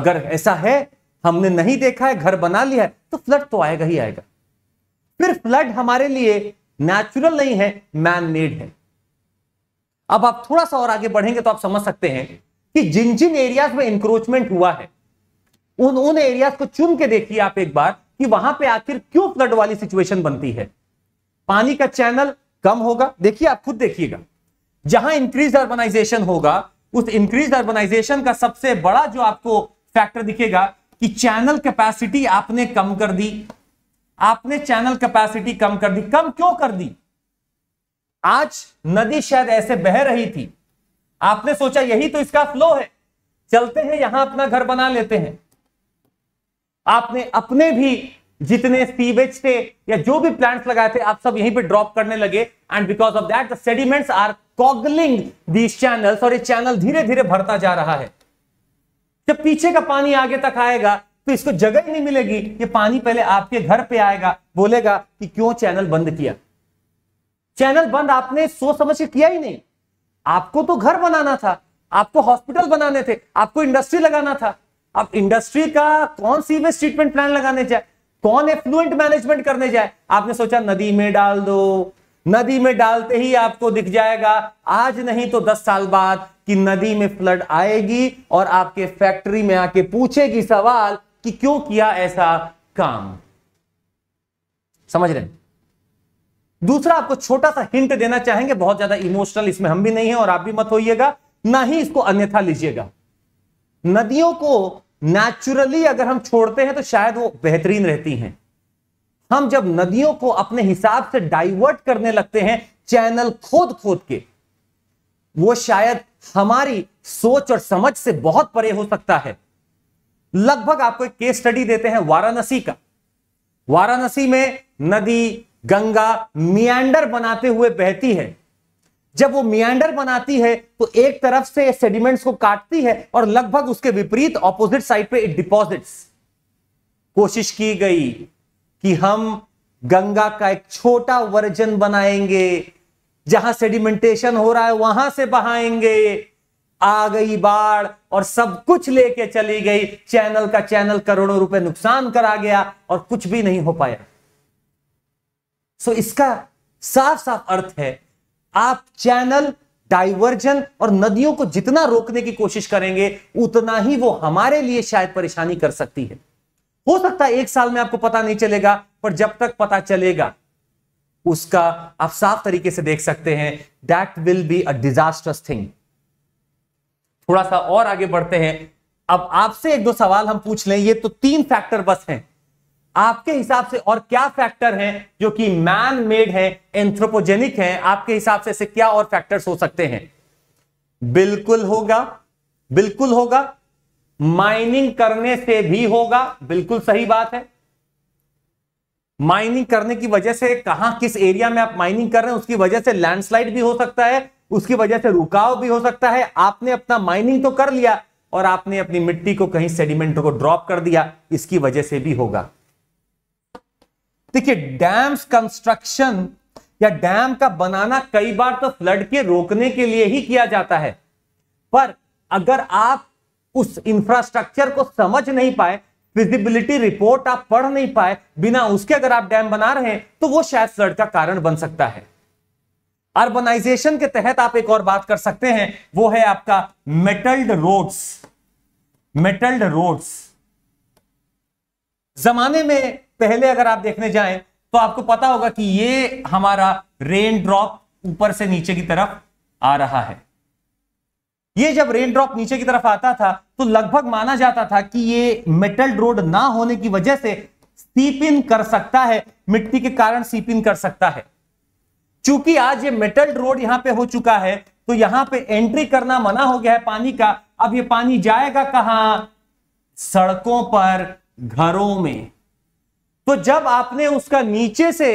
अगर ऐसा है हमने नहीं देखा है घर बना लिया है तो फ्लड तो आएगा ही आएगा फिर फ्लड हमारे लिए नेचुरल नहीं है मैन मेड है अब आप थोड़ा सा और आगे बढ़ेंगे तो आप समझ सकते हैं कि जिन जिन एरियाज में इंक्रोचमेंट हुआ है उन उन एरियाज को चुन के देखिए आप एक बार कि वहां पे आखिर क्यों फ्लड वाली सिचुएशन बनती है पानी का चैनल कम होगा देखिए आप खुद देखिएगा जहां इंक्रीज अर्बनाइजेशन होगा उस इंक्रीज अर्बनाइजेशन का सबसे बड़ा जो आपको फैक्टर दिखेगा कि चैनल कैपेसिटी आपने कम कर दी आपने चैनल कैपेसिटी कम कर दी कम क्यों कर दी आज नदी शायद ऐसे बह रही थी आपने सोचा यही तो इसका फ्लो है चलते हैं यहां अपना घर बना लेते हैं आपने अपने भी जितने सीवेज थे या जो भी प्लांट्स लगाए थे आप सब यहीं पे ड्रॉप करने लगे and because of that the sediments are clogging these channel और ये चैनल धीरे धीरे भरता जा रहा है जब पीछे का पानी आगे तक आएगा तो इसको जगह ही नहीं मिलेगी ये पानी पहले आपके घर पे आएगा बोलेगा कि क्यों चैनल बंद किया चैनल बंद आपने सोच समझ के किया ही नहीं आपको तो घर बनाना था आपको हॉस्पिटल बनाने थे आपको इंडस्ट्री लगाना था अब इंडस्ट्री का कौन सीवेज ट्रीटमेंट प्लान लगाने जाए कौन एफ्लुएंट मैनेजमेंट करने जाए आपने सोचा नदी में डाल दो नदी में डालते ही आपको दिख जाएगा आज नहीं तो दस साल बाद कि नदी में फ्लड आएगी और आपके फैक्ट्री में आके पूछेगी सवाल कि क्यों किया ऐसा काम समझ रहे हैं दूसरा आपको छोटा सा हिंट देना चाहेंगे बहुत ज्यादा इमोशनल इसमें हम भी नहीं है और आप भी मत होइएगा ना ही इसको अन्यथा लीजिएगा नदियों को नेचुरली अगर हम छोड़ते हैं तो शायद वो बेहतरीन रहती हैं हम जब नदियों को अपने हिसाब से डाइवर्ट करने लगते हैं चैनल खोद खोद के वो शायद हमारी सोच और समझ से बहुत परे हो सकता है लगभग आपको एक केस स्टडी देते हैं वाराणसी का वाराणसी में नदी गंगा मियांडर बनाते हुए बहती है जब वो मियांडर बनाती है तो एक तरफ से सेडिमेंट्स को काटती है और लगभग उसके विपरीत ऑपोजिट साइड पे इट डिपॉजिट्स कोशिश की गई कि हम गंगा का एक छोटा वर्जन बनाएंगे जहां सेडिमेंटेशन हो रहा है वहां से बहाएंगे आ गई बाढ़ और सब कुछ लेके चली गई चैनल का चैनल करोड़ों रुपए नुकसान करा गया और कुछ भी नहीं हो पाया सो so, इसका साफ साफ अर्थ है आप चैनल डाइवर्जन और नदियों को जितना रोकने की कोशिश करेंगे उतना ही वो हमारे लिए शायद परेशानी कर सकती है हो सकता है एक साल में आपको पता नहीं चलेगा पर जब तक पता चलेगा उसका आप साफ तरीके से देख सकते हैं that will be a disasters thing थोड़ा सा और आगे बढ़ते हैं अब आपसे एक दो सवाल हम पूछ लें ये तो तीन फैक्टर बस हैं आपके हिसाब से और क्या फैक्टर हैं जो कि मैन मेड है एंथ्रोपोजेनिक है आपके हिसाब से ऐसे क्या और फैक्टर्स हो सकते हैं बिल्कुल होगा बिल्कुल होगा माइनिंग करने से भी होगा बिल्कुल सही बात है माइनिंग करने की वजह से कहां किस एरिया में आप माइनिंग कर रहे हैं उसकी वजह से लैंडस्लाइड भी हो सकता है उसकी वजह से रुकाव भी हो सकता है आपने अपना माइनिंग तो कर लिया और आपने अपनी मिट्टी को कहीं सेडिमेंट को ड्रॉप कर दिया इसकी वजह से भी होगा देखिए डैम्स कंस्ट्रक्शन या डैम का बनाना कई बार तो फ्लड के रोकने के लिए ही किया जाता है पर अगर आप उस इंफ्रास्ट्रक्चर को समझ नहीं पाए फिजिबिलिटी रिपोर्ट आप पढ़ नहीं पाए बिना उसके अगर आप डैम बना रहे हैं तो वो शायद फ्लड का कारण बन सकता है अर्बनाइजेशन के तहत आप एक और बात कर सकते हैं वो है आपका मेटल्ड रोड्स मेटल्ड रोड्स जमाने में पहले अगर आप देखने जाएं तो आपको पता होगा कि ये हमारा रेन ड्रॉप ऊपर से नीचे की तरफ आ रहा है ये जब रेन ड्रॉप नीचे की तरफ आता था तो लगभग माना जाता था कि ये मेटल रोड ना होने की वजह से सीपिन कर सकता है मिट्टी के कारण सीपिन कर सकता है चूंकि आज ये मेटल रोड यहां पे हो चुका है तो यहां पे एंट्री करना मना हो गया है पानी का अब ये पानी जाएगा कहां सड़कों पर घरों में तो जब आपने उसका नीचे से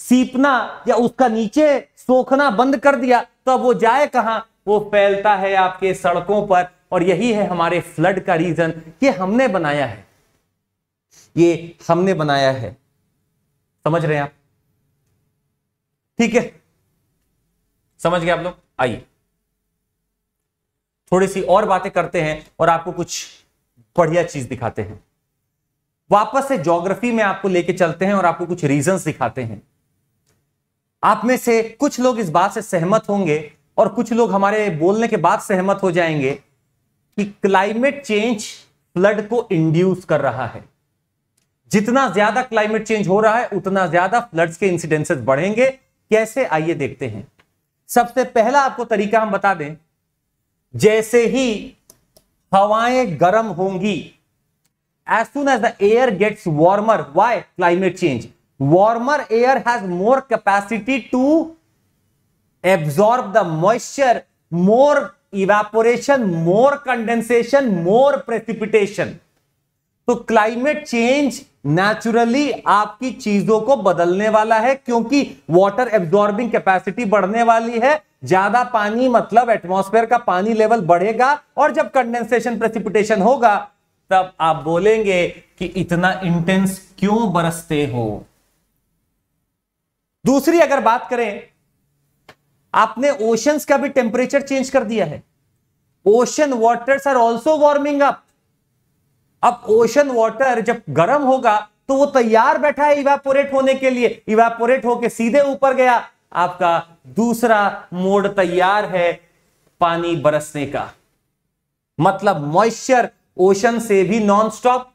सीपना या उसका नीचे सोखना बंद कर दिया तो अब वो जाए कहां वो फैलता है आपके सड़कों पर और यही है हमारे फ्लड का रीजन ये हमने बनाया है ये हमने बनाया है समझ रहे हैं आप ठीक है समझ गए आप लोग आइए थोड़ी सी और बातें करते हैं और आपको कुछ बढ़िया चीज दिखाते हैं वापस से ज्योग्राफी में आपको लेके चलते हैं और आपको कुछ रीजंस दिखाते हैं आप में से कुछ लोग इस बात से सहमत होंगे और कुछ लोग हमारे बोलने के बाद सहमत हो जाएंगे कि क्लाइमेट चेंज फ्लड को इंड्यूस कर रहा है जितना ज्यादा क्लाइमेट चेंज हो रहा है उतना ज्यादा फ्लड्स के इंसिडेंसेस बढ़ेंगे कैसे आइए देखते हैं सबसे पहला आपको तरीका हम बता दें जैसे ही हवाएं गर्म होंगी as soon as the air gets warmer why climate change warmer air has more capacity to absorb the moisture more evaporation more condensation more precipitation so climate change naturally aapki cheezon ko badalne wala hai kyunki water absorbing capacity badhne wali hai ज्यादा पानी मतलब atmosphere का पानी level बढ़ेगा और जब condensation precipitation होगा तब आप बोलेंगे कि इतना इंटेंस क्यों बरसते हो दूसरी अगर बात करें आपने ओशंस का भी टेम्परेचर चेंज कर दिया है ocean waters are also warming up अब ओशन वाटर जब गर्म होगा तो वो तैयार बैठा है इवेपोरेट होने के लिए इवेपोरेट होके सीधे ऊपर गया आपका दूसरा मोड तैयार है पानी बरसने का मतलब मॉइस्चर ओशन से भी नॉन स्टॉप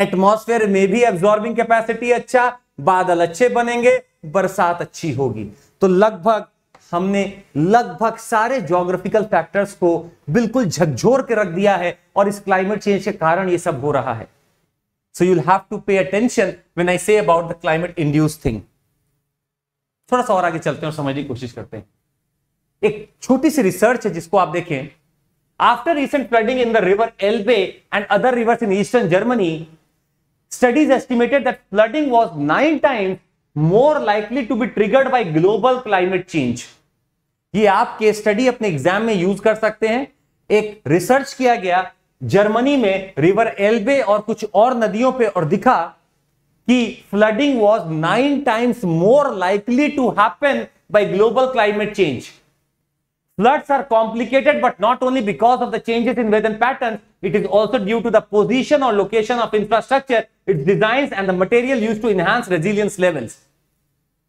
एटमोस्फेयर में भी एब्जॉर्बिंग कैपेसिटी अच्छा बादल अच्छे बनेंगे बरसात अच्छी होगी तो लगभग हमने लगभग सारे ज्योग्राफिकल फैक्टर्स को बिल्कुल झकझोर के रख दिया है और इस क्लाइमेट चेंज के कारण ये सब हो रहा है so you'll have to pay attention when I say about the climate induce thing थोड़ा सा और आगे चलते हैं और समझने की कोशिश करते हैं एक छोटी सी रिसर्च है जिसको आप देखें After recent flooding in the river Elbe and other rivers in eastern Germany, studies estimated that flooding was nine times more likely to be triggered by global climate change. ये आप केस स्टडी अपने exam में use कर सकते हैं एक research किया गया जर्मनी में रिवर एल्बे और कुछ और नदियों पे और दिखा कि flooding was nine times more likely to happen by global climate change Floods are complicated, but not only because of the changes in weather patterns, it is also due to the position or location of infrastructure, its designs and the material used to enhance resilience levels.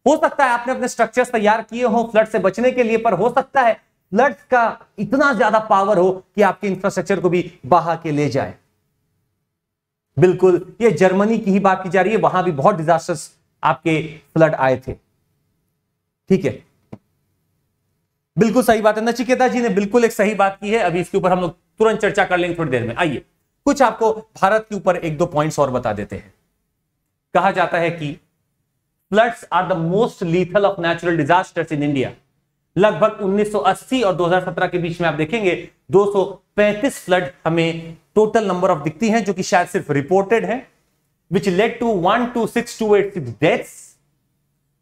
ho sakta hai aapne apne structures taiyar kiye ho flood se bachne ke liye par ho sakta hai flood का इतना ज्यादा power हो कि आपके infrastructure को भी बहा के ले जाए बिल्कुल ये जर्मनी की ही बात की जा रही है वहां भी बहुत डिजास्टर्स आपके फ्लड आए थे ठीक है बिल्कुल सही बात है नचिकेता जी ने बिल्कुल एक सही बात की है अभी इसके ऊपर हम लोग तुरंत चर्चा कर लेंगे थोड़ी देर में आइए कुछ आपको भारत के ऊपर एक दो पॉइंट्स और बता देते हैं कहा जाता है कि floods are the most lethal of natural disasters in India लगभग 1980 और 2017 के बीच में आप देखेंगे 235 फ्लड हमें टोटल नंबर ऑफ दिखती हैं जो कि शायद सिर्फ रिपोर्टेड है which led to one two six two eight six deaths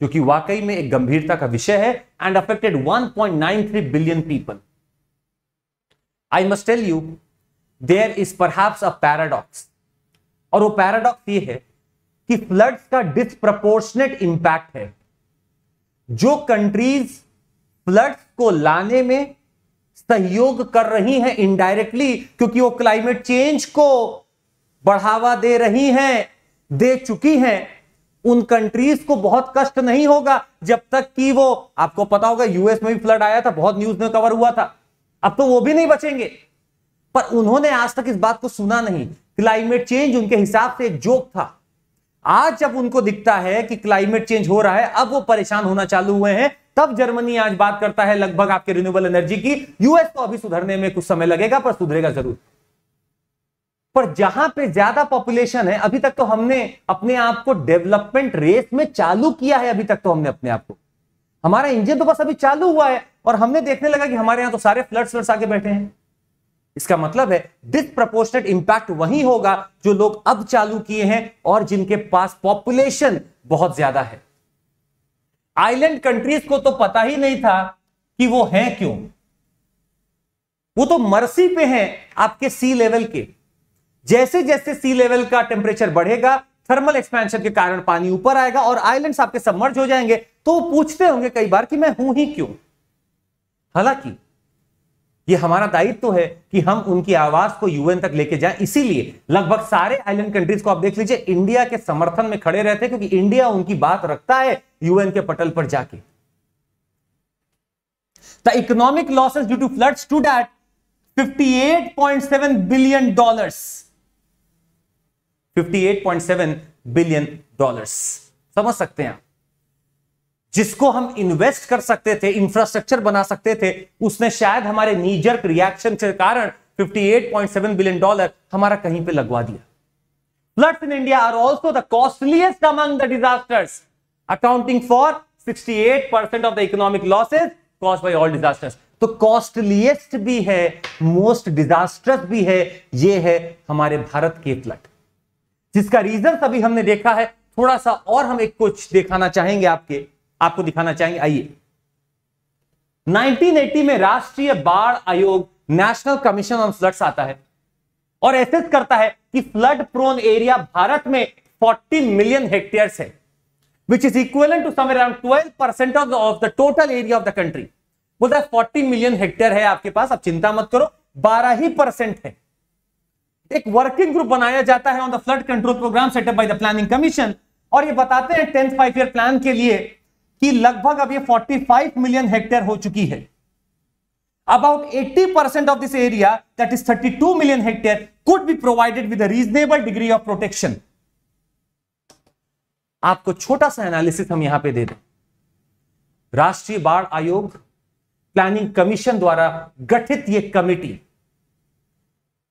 जो कि वाकई में एक गंभीरता का विषय है and affected 1.93 billion people I must tell you there is perhaps a paradox और वो पैराडॉक्स ये है कि फ्लड्स का डिस्प्रपोर्शनेट इंपैक्ट है जो कंट्रीज फ्लड्स को लाने में सहयोग कर रही हैं इनडायरेक्टली क्योंकि वो क्लाइमेट चेंज को बढ़ावा दे रही हैं दे चुकी हैं उन कंट्रीज को बहुत कष्ट नहीं होगा जब तक कि वो आपको पता होगा यूएस में भी फ्लड आया था बहुत न्यूज में कवर हुआ था अब तो वो भी नहीं बचेंगे पर उन्होंने आज तक इस बात को सुना नहीं क्लाइमेट चेंज उनके हिसाब से एक जोक था आज जब उनको दिखता है कि क्लाइमेट चेंज हो रहा है अब वो परेशान होना चालू हुए हैं तब जर्मनी आज बात करता है लगभग आपके रिन्यूएबल एनर्जी की यूएस को तो अभी सुधरने में कुछ समय लगेगा पर सुधरेगा जरूर पर जहां पे ज्यादा पॉपुलेशन है अभी तक तो हमने अपने आप को डेवलपमेंट रेस में चालू किया है अभी तक तो हमने अपने आप को हमारा इंजन तो बस अभी चालू हुआ है और हमने देखने लगा कि हमारे यहां तो सारे फ्लड्स फ्लड्स आके बैठे हैं इसका मतलब है डिसप्रपोर्शनेट इंपैक्ट वही होगा जो लोग अब चालू किए हैं और जिनके पास पॉपुलेशन बहुत ज्यादा है आइलैंड कंट्रीज को तो पता ही नहीं था कि वो है क्यों वो तो मर्सी पे हैं आपके सी लेवल के जैसे जैसे सी लेवल का टेम्परेचर बढ़ेगा थर्मल एक्सपेंशन के कारण पानी ऊपर आएगा और आइलैंड्स आपके सबमर्ज हो जाएंगे तो पूछते होंगे कई बार कि मैं हूं ही क्यों हालांकि ये हमारा दायित्व तो है कि हम उनकी आवाज को यूएन तक लेके जाएं इसीलिए लगभग सारे आइलैंड कंट्रीज को आप देख लीजिए इंडिया के समर्थन में खड़े रहते हैं क्योंकि इंडिया उनकी बात रखता है यूएन के पटल पर जाके the economic losses due to floods to that fifty billion dollars 58.7 billion dollars समझ सकते हैं जिसको हम इन्वेस्ट कर सकते थे इंफ्रास्ट्रक्चर बना सकते थे उसने शायद हमारे नीजर्क रिएक्शन के कारण 58.7 बिलियन डॉलर हमारा कहीं पे लगवा दिया floods in India are also the costliest among the disasters accounting for 68% of the economic losses cause by all disasters तो कॉस्टलीस्ट भी है मोस्ट डिजास्टर्स भी है ये है हमारे भारत के फ्लड जिसका रीजन अभी हमने देखा है थोड़ा सा और हम एक कुछ दिखाना चाहेंगे आपके आपको दिखाना चाहेंगे आइए 1980 में राष्ट्रीय बाढ़ आयोग नेशनल कमीशन ऑन फ्लड्स आता है और एसेस करता है कि फ्लड प्रोन एरिया भारत में 40 मिलियन हेक्टेयर्स है which is equal to somewhere percent of the total area of the country बोलता है 40 मिलियन हेक्टेयर है आपके पास आप चिंता मत करो बारह ही परसेंट है एक वर्किंग ग्रुप बनाया जाता है on the flood control programme setup by the planning commission और ये बताते हैं टेंथ फाइव ईयर प्लान के लिए कि लगभग अब ये 45 मिलियन हेक्टेयर हो चुकी है about 80% percent of this area that is 32 million hectare could be provided with reasonable degree of protection आपको छोटा सा एनालिसिस हम यहां पे दे दें राष्ट्रीय बाढ़ आयोग प्लानिंग कमीशन द्वारा गठित ये कमेटी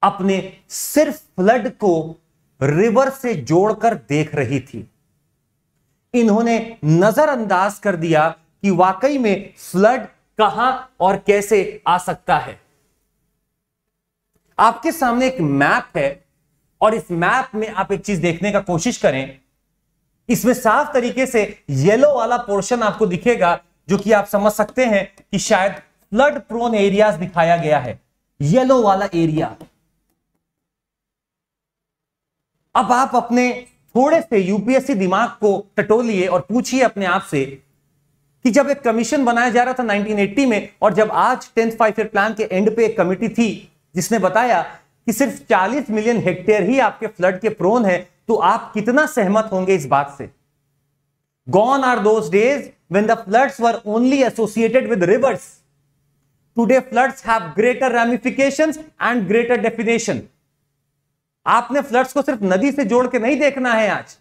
अपने सिर्फ फ्लड को रिवर से जोड़कर देख रही थी इन्होंने नजरअंदाज कर दिया कि वाकई में फ्लड कहां और कैसे आ सकता है आपके सामने एक मैप है और इस मैप में आप एक चीज देखने का कोशिश करें इसमें साफ तरीके से येलो वाला पोर्शन आपको दिखेगा जो कि आप समझ सकते हैं कि शायद फ्लड प्रोन एरियाज दिखाया गया है येलो वाला एरिया अब आप अपने थोड़े से यूपीएससी दिमाग को टटोलिए और पूछिए अपने आप से कि जब एक कमीशन बनाया जा रहा था 1980 में और जब आज टेंथ फाइव ईयर प्लान के एंड पे एक कमिटी थी जिसने बताया कि सिर्फ 40 मिलियन हेक्टेयर ही आपके फ्लड के प्रोन है तो आप कितना सहमत होंगे इस बात से gone are those days when the floods were only associated with rivers. Today, floods have greater ramifications आपने फ्लड्स को सिर्फ नदी से जोड़ के नहीं देखना है आज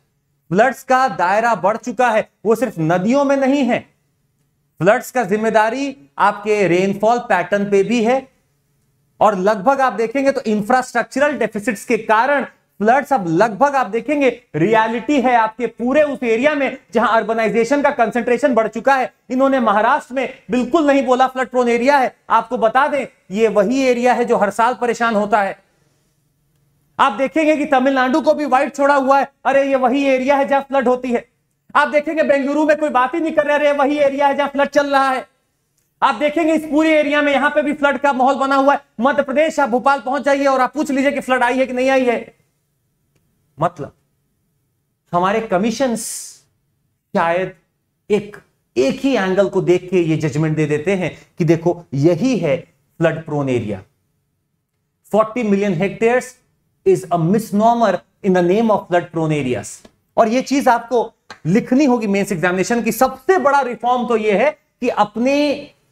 फ्लड्स का दायरा बढ़ चुका है वो सिर्फ नदियों में नहीं है फ्लड्स का जिम्मेदारी आपके रेनफॉल पैटर्न पे भी है और लगभग आप देखेंगे तो इंफ्रास्ट्रक्चरल डेफिसिट्स के कारण फ्लड्स अब लगभग आप देखेंगे रियलिटी है आपके पूरे उस एरिया में जहां अर्बनाइजेशन का कंसंट्रेशन बढ़ चुका है इन्होंने महाराष्ट्र में बिल्कुल नहीं बोला फ्लड प्रोन एरिया है आपको बता दें ये वही एरिया है जो हर साल परेशान होता है आप देखेंगे कि तमिलनाडु को भी व्हाइट छोड़ा हुआ है अरे ये वही एरिया है जहां फ्लड होती है आप देखेंगे बेंगलुरु में कोई बात ही नहीं कर रहे अरे वही एरिया है जहां फ्लड चल रहा है आप देखेंगे इस पूरे एरिया में यहां पे भी फ्लड का माहौल बना हुआ है मध्य प्रदेश आप भोपाल पहुंच जाइए और आप पूछ लीजिए कि फ्लड आई है कि नहीं आई है मतलब हमारे कमीशन शायद एक एक ही एंगल को देख के ये जजमेंट दे देते हैं कि देखो यही है flood prone area 40 million hectares is a misnomer in the name of flood prone areas और ये चीज आपको लिखनी होगी मेंस एग्जामिनेशन की सबसे बड़ा रिफॉर्म तो ये है कि अपने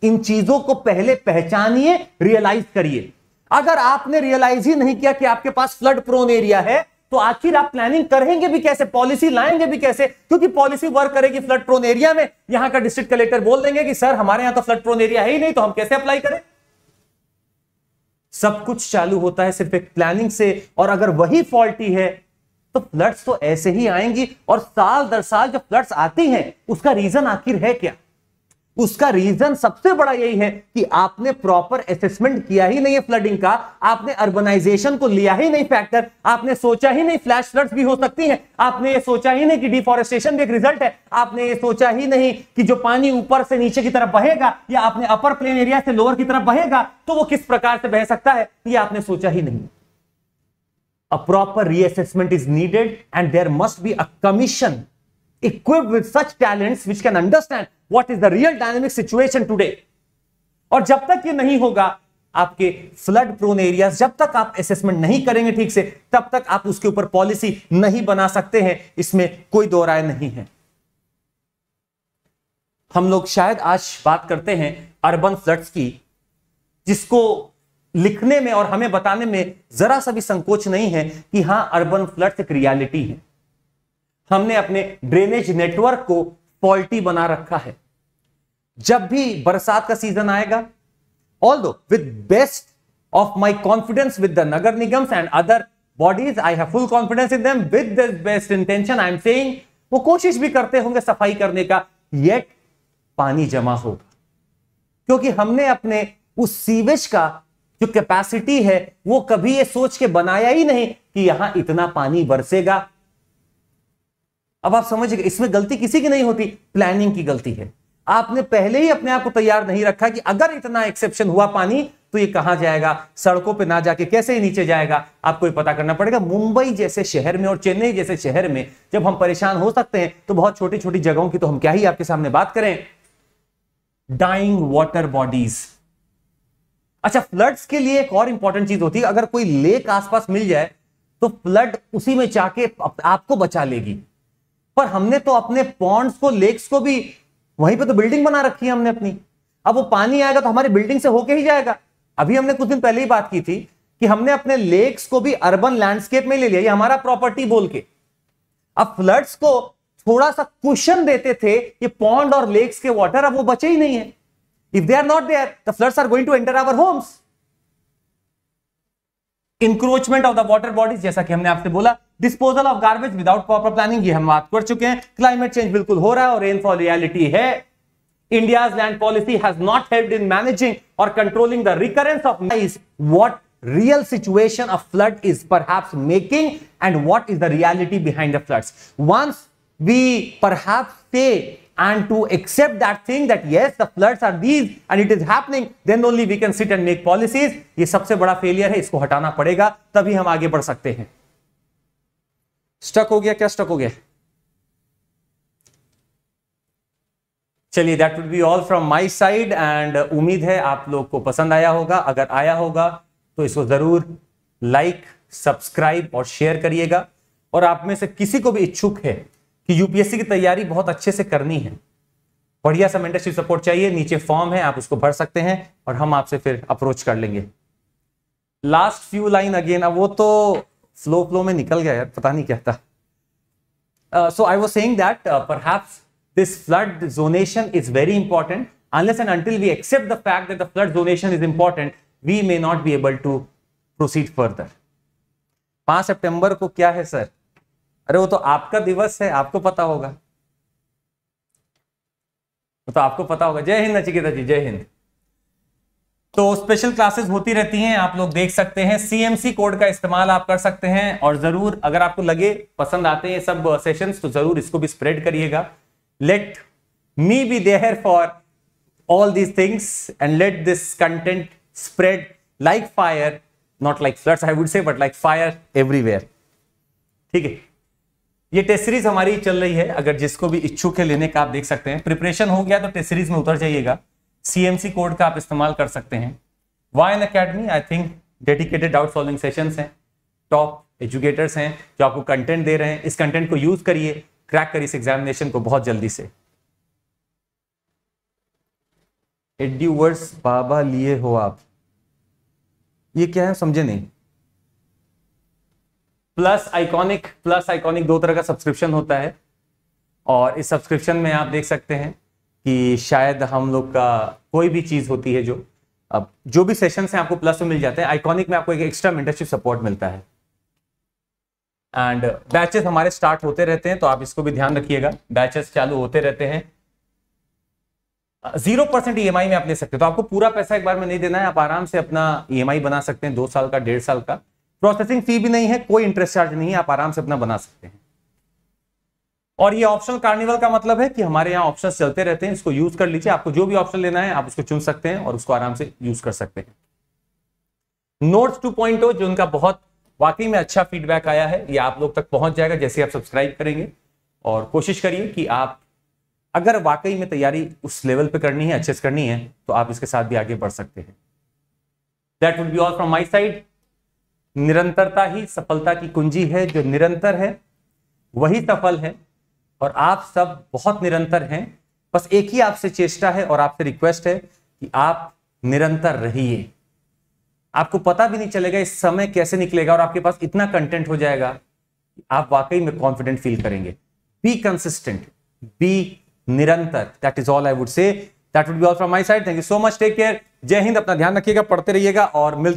इन चीजों को पहले पहचानिए रियलाइज करिए अगर आपने रियलाइज ही नहीं किया कि आपके पास फ्लड प्रोन एरिया है तो आखिर आप प्लानिंग करेंगे भी कैसे पॉलिसी लाएंगे भी कैसे क्योंकि पॉलिसी वर्क करेगी फ्लड प्रोन एरिया में यहां का डिस्ट्रिक्ट कलेक्टर बोल देंगे कि सर हमारे यहां तो फ्लड प्रोन एरिया है ही नहीं तो हम कैसे अप्लाई करें सब कुछ चालू होता है सिर्फ एक प्लानिंग से और अगर वही फॉल्टी है तो फ्लड्स तो ऐसे ही आएंगी और साल दर साल जो फ्लड्स आती हैं उसका रीजन आखिर है क्या उसका रीजन सबसे बड़ा यही है कि आपने प्रॉपर असेसमेंट किया ही नहीं है फ्लडिंग का आपने अर्बनाइजेशन को लिया ही नहीं फैक्टर आपने सोचा ही नहीं फ्लैश फ्लड्स भी हो सकती हैं आपने ये सोचा ही नहीं कि डिफॉरेस्टेशन भी एक रिजल्ट है आपने ये सोचा ही नहीं कि जो पानी ऊपर से नीचे की तरफ बहेगा या आपने अपर प्लेन एरिया से लोअर की तरफ बहेगा तो वो किस प्रकार से बह सकता है ये आपने सोचा ही नहीं proper reassessment is needed and and must be be a equipped with such talents which can understand what is the real dynamic situation today और जब तक ये नहीं होगा आपके फ्लड प्रोन एरिया जब तक आप एसेसमेंट नहीं करेंगे ठीक से तब तक आप उसके ऊपर पॉलिसी नहीं बना सकते हैं इसमें कोई दो राय नहीं है हम लोग शायद आज बात करते हैं अर्बन फ्लड्स की जिसको लिखने में और हमें बताने में जरा सा भी संकोच नहीं है कि हां अर्बन फ्लड्स एक रियालिटी है हमने अपने ड्रेनेज नेटवर्क को फॉल्टी बना रखा है जब भी बरसात का सीजन आएगा although with best of my confidence with the नगर निगम्स and other bodies I have full confidence in them with the best intention I am saying वो कोशिश भी करते होंगे सफाई करने का येट पानी जमा होगा क्योंकि हमने अपने उस सीवेज का जो कैपेसिटी है वो कभी ये सोच के बनाया ही नहीं कि यहां इतना पानी बरसेगा अब आप समझिएगा इसमें गलती किसी की नहीं होती प्लानिंग की गलती है आपने पहले ही अपने आप को तैयार नहीं रखा कि अगर इतना एक्सेप्शन हुआ पानी तो ये कहां जाएगा सड़कों पे ना जाके कैसे ही नीचे जाएगा आपको ये पता करना पड़ेगा मुंबई जैसे शहर में और चेन्नई जैसे शहर में जब हम परेशान हो सकते हैं तो बहुत छोटी छोटी जगहों की तो हम क्या ही आपके सामने बात करें डाइंग वाटर बॉडीज अच्छा फ्लड्स के लिए एक और इंपॉर्टेंट चीज होती है अगर कोई लेक आसपास मिल जाए तो फ्लड उसी में जाके आपको बचा लेगी पर हमने तो अपने पॉन्ड्स को लेक्स को भी वहीं पे तो बिल्डिंग बना रखी है हमने अपनी अब वो पानी आएगा तो हमारी बिल्डिंग से होके ही जाएगा अभी हमने कुछ दिन पहले ही बात की थी कि हमने अपने लेक्स को भी अर्बन लैंडस्केप में ले लिया ये हमारा प्रॉपर्टी बोल के अब फ्लड्स को थोड़ा सा क्वेश्चन देते थे ये पॉन्ड और लेक्स के वाटर अब वो बचे ही नहीं है if they are not there the floods are going to enter our homes encroachment of the water bodies जैसा कि हमने आपसे बोला disposal of garbage without proper planning ये हम बात कर चुके हैं क्लाइमेट चेंज बिल्कुल हो रहा है और रेनफॉल रियलिटी है India land policy has not help in managing और controlling the recurrence of mice what real situation a flood is perhaps making and what is the reality behind the floods. Once we perhaps say and to accept that thing that yes the floods are these and it is happening then only we can sit and make policies. ye sabse bada failure hai isko hatana padega tabhi hum aage बढ़ sakte hain stuck हो गया क्या stuck हो गया चलिए that would be all from my side and उम्मीद है आप लोग को पसंद आया होगा अगर आया होगा तो इसको जरूर लाइक सब्सक्राइब और शेयर करिएगा और आप में से किसी को भी इच्छुक है कि यूपीएससी की तैयारी बहुत अच्छे से करनी है बढ़िया सा मेंटरशिप सपोर्ट चाहिए नीचे फॉर्म है आप उसको भर सकते हैं और हम आपसे फिर अप्रोच कर लेंगे लास्ट फ्यू लाइन अगेन अब वो तो स्लो फ्लो में निकल गया यार पता नहीं क्या so I was saying that पर this flood zonation is very important unless and until we accept the fact that the flood zonation is important we may not be able to proceed further पांच September को क्या है sir अरे वो तो आपका दिवस है आपको पता होगा वो तो आपको पता होगा जय हिंद नचिकेता जी जय हिंद तो स्पेशल क्लासेस होती रहती हैं आप लोग देख सकते हैं सीएमसी कोड का इस्तेमाल आप कर सकते हैं और जरूर अगर आपको लगे पसंद आते हैं सब सेशन uh, तो जरूर इसको भी स्प्रेड करिएगा let me be there for all these things and let this content spread like fire not like floods I would say but like fire everywhere ठीक है ये टेस्ट सीरीज हमारी चल रही है अगर जिसको भी इच्छुक है लेने का आप देख सकते हैं प्रिपरेशन हो गया तो टेस्ट सीरीज में उतर जाइएगा सीएमसी कोड का आप इस्तेमाल कर सकते हैं Unacademy I think dedicated doubt solving sessions हैं टॉप एजुकेटर्स हैं जो आपको कंटेंट दे रहे हैं इस कंटेंट को यूज करिए क्रैक करिए इस एग्जामिनेशन को बहुत जल्दी से वर्ड्स बाबा लिए हो आप ये क्या है समझे नहीं प्लस आइकॉनिक प्लस आइकॉनिक दो तरह का सब्सक्रिप्शन होता है और इस सब्सक्रिप्शन में आप देख सकते हैं कि शायद हम लोग का कोई भी चीज़ होती है जो अब जो भी सेशन से आपको प्लस में मिल जाते हैं आइकॉनिक में आपको एक एक्स्ट्रा मेंटरशिप सपोर्ट मिलता है एंड बैचेस हमारे स्टार्ट होते रहते हैं तो आप इसको भी ध्यान रखिएगा बैचेस चालू होते रहते हैं जीरो परसेंट ई में आप ले सकते हैं तो आपको पूरा पैसा एक बार में नहीं देना है आप आराम से अपना ई e बना सकते हैं दो साल का डेढ़ साल का प्रोसेसिंग फी भी नहीं है कोई इंटरेस्ट चार्ज नहीं है आप आराम से अपना बना सकते हैं और ये ऑप्शनल कार्निवल का मतलब है कि हमारे यहाँ ऑप्शन चलते रहते हैं इसको यूज कर लीजिए आपको जो भी ऑप्शन लेना है आप उसको चुन सकते हैं और उसको आराम से यूज कर सकते हैं नोट्स पॉइंट oh, जो उनका बहुत वाकई में अच्छा फीडबैक आया है ये आप लोग तक पहुंच जाएगा जैसे आप सब्सक्राइब करेंगे और कोशिश करिए कि आप अगर वाकई में तैयारी उस लेवल पे करनी है अच्छे से करनी है तो आप इसके साथ भी आगे बढ़ सकते हैं that would be all from my side निरंतरता ही सफलता की कुंजी है जो निरंतर है वही सफल है और आप सब बहुत निरंतर हैं बस एक ही आपसे चेष्टा है और आपसे रिक्वेस्ट है कि आप निरंतर रहिए आपको पता भी नहीं चलेगा इस समय कैसे निकलेगा और आपके पास इतना कंटेंट हो जाएगा कि आप वाकई में कॉन्फिडेंट फील करेंगे बी कंसिस्टेंट बी निरंतर that is all I would say that would be all from my side thank you so much take care Jai Hind अपना ध्यान रखिएगा पढ़ते रहिएगा और मिलते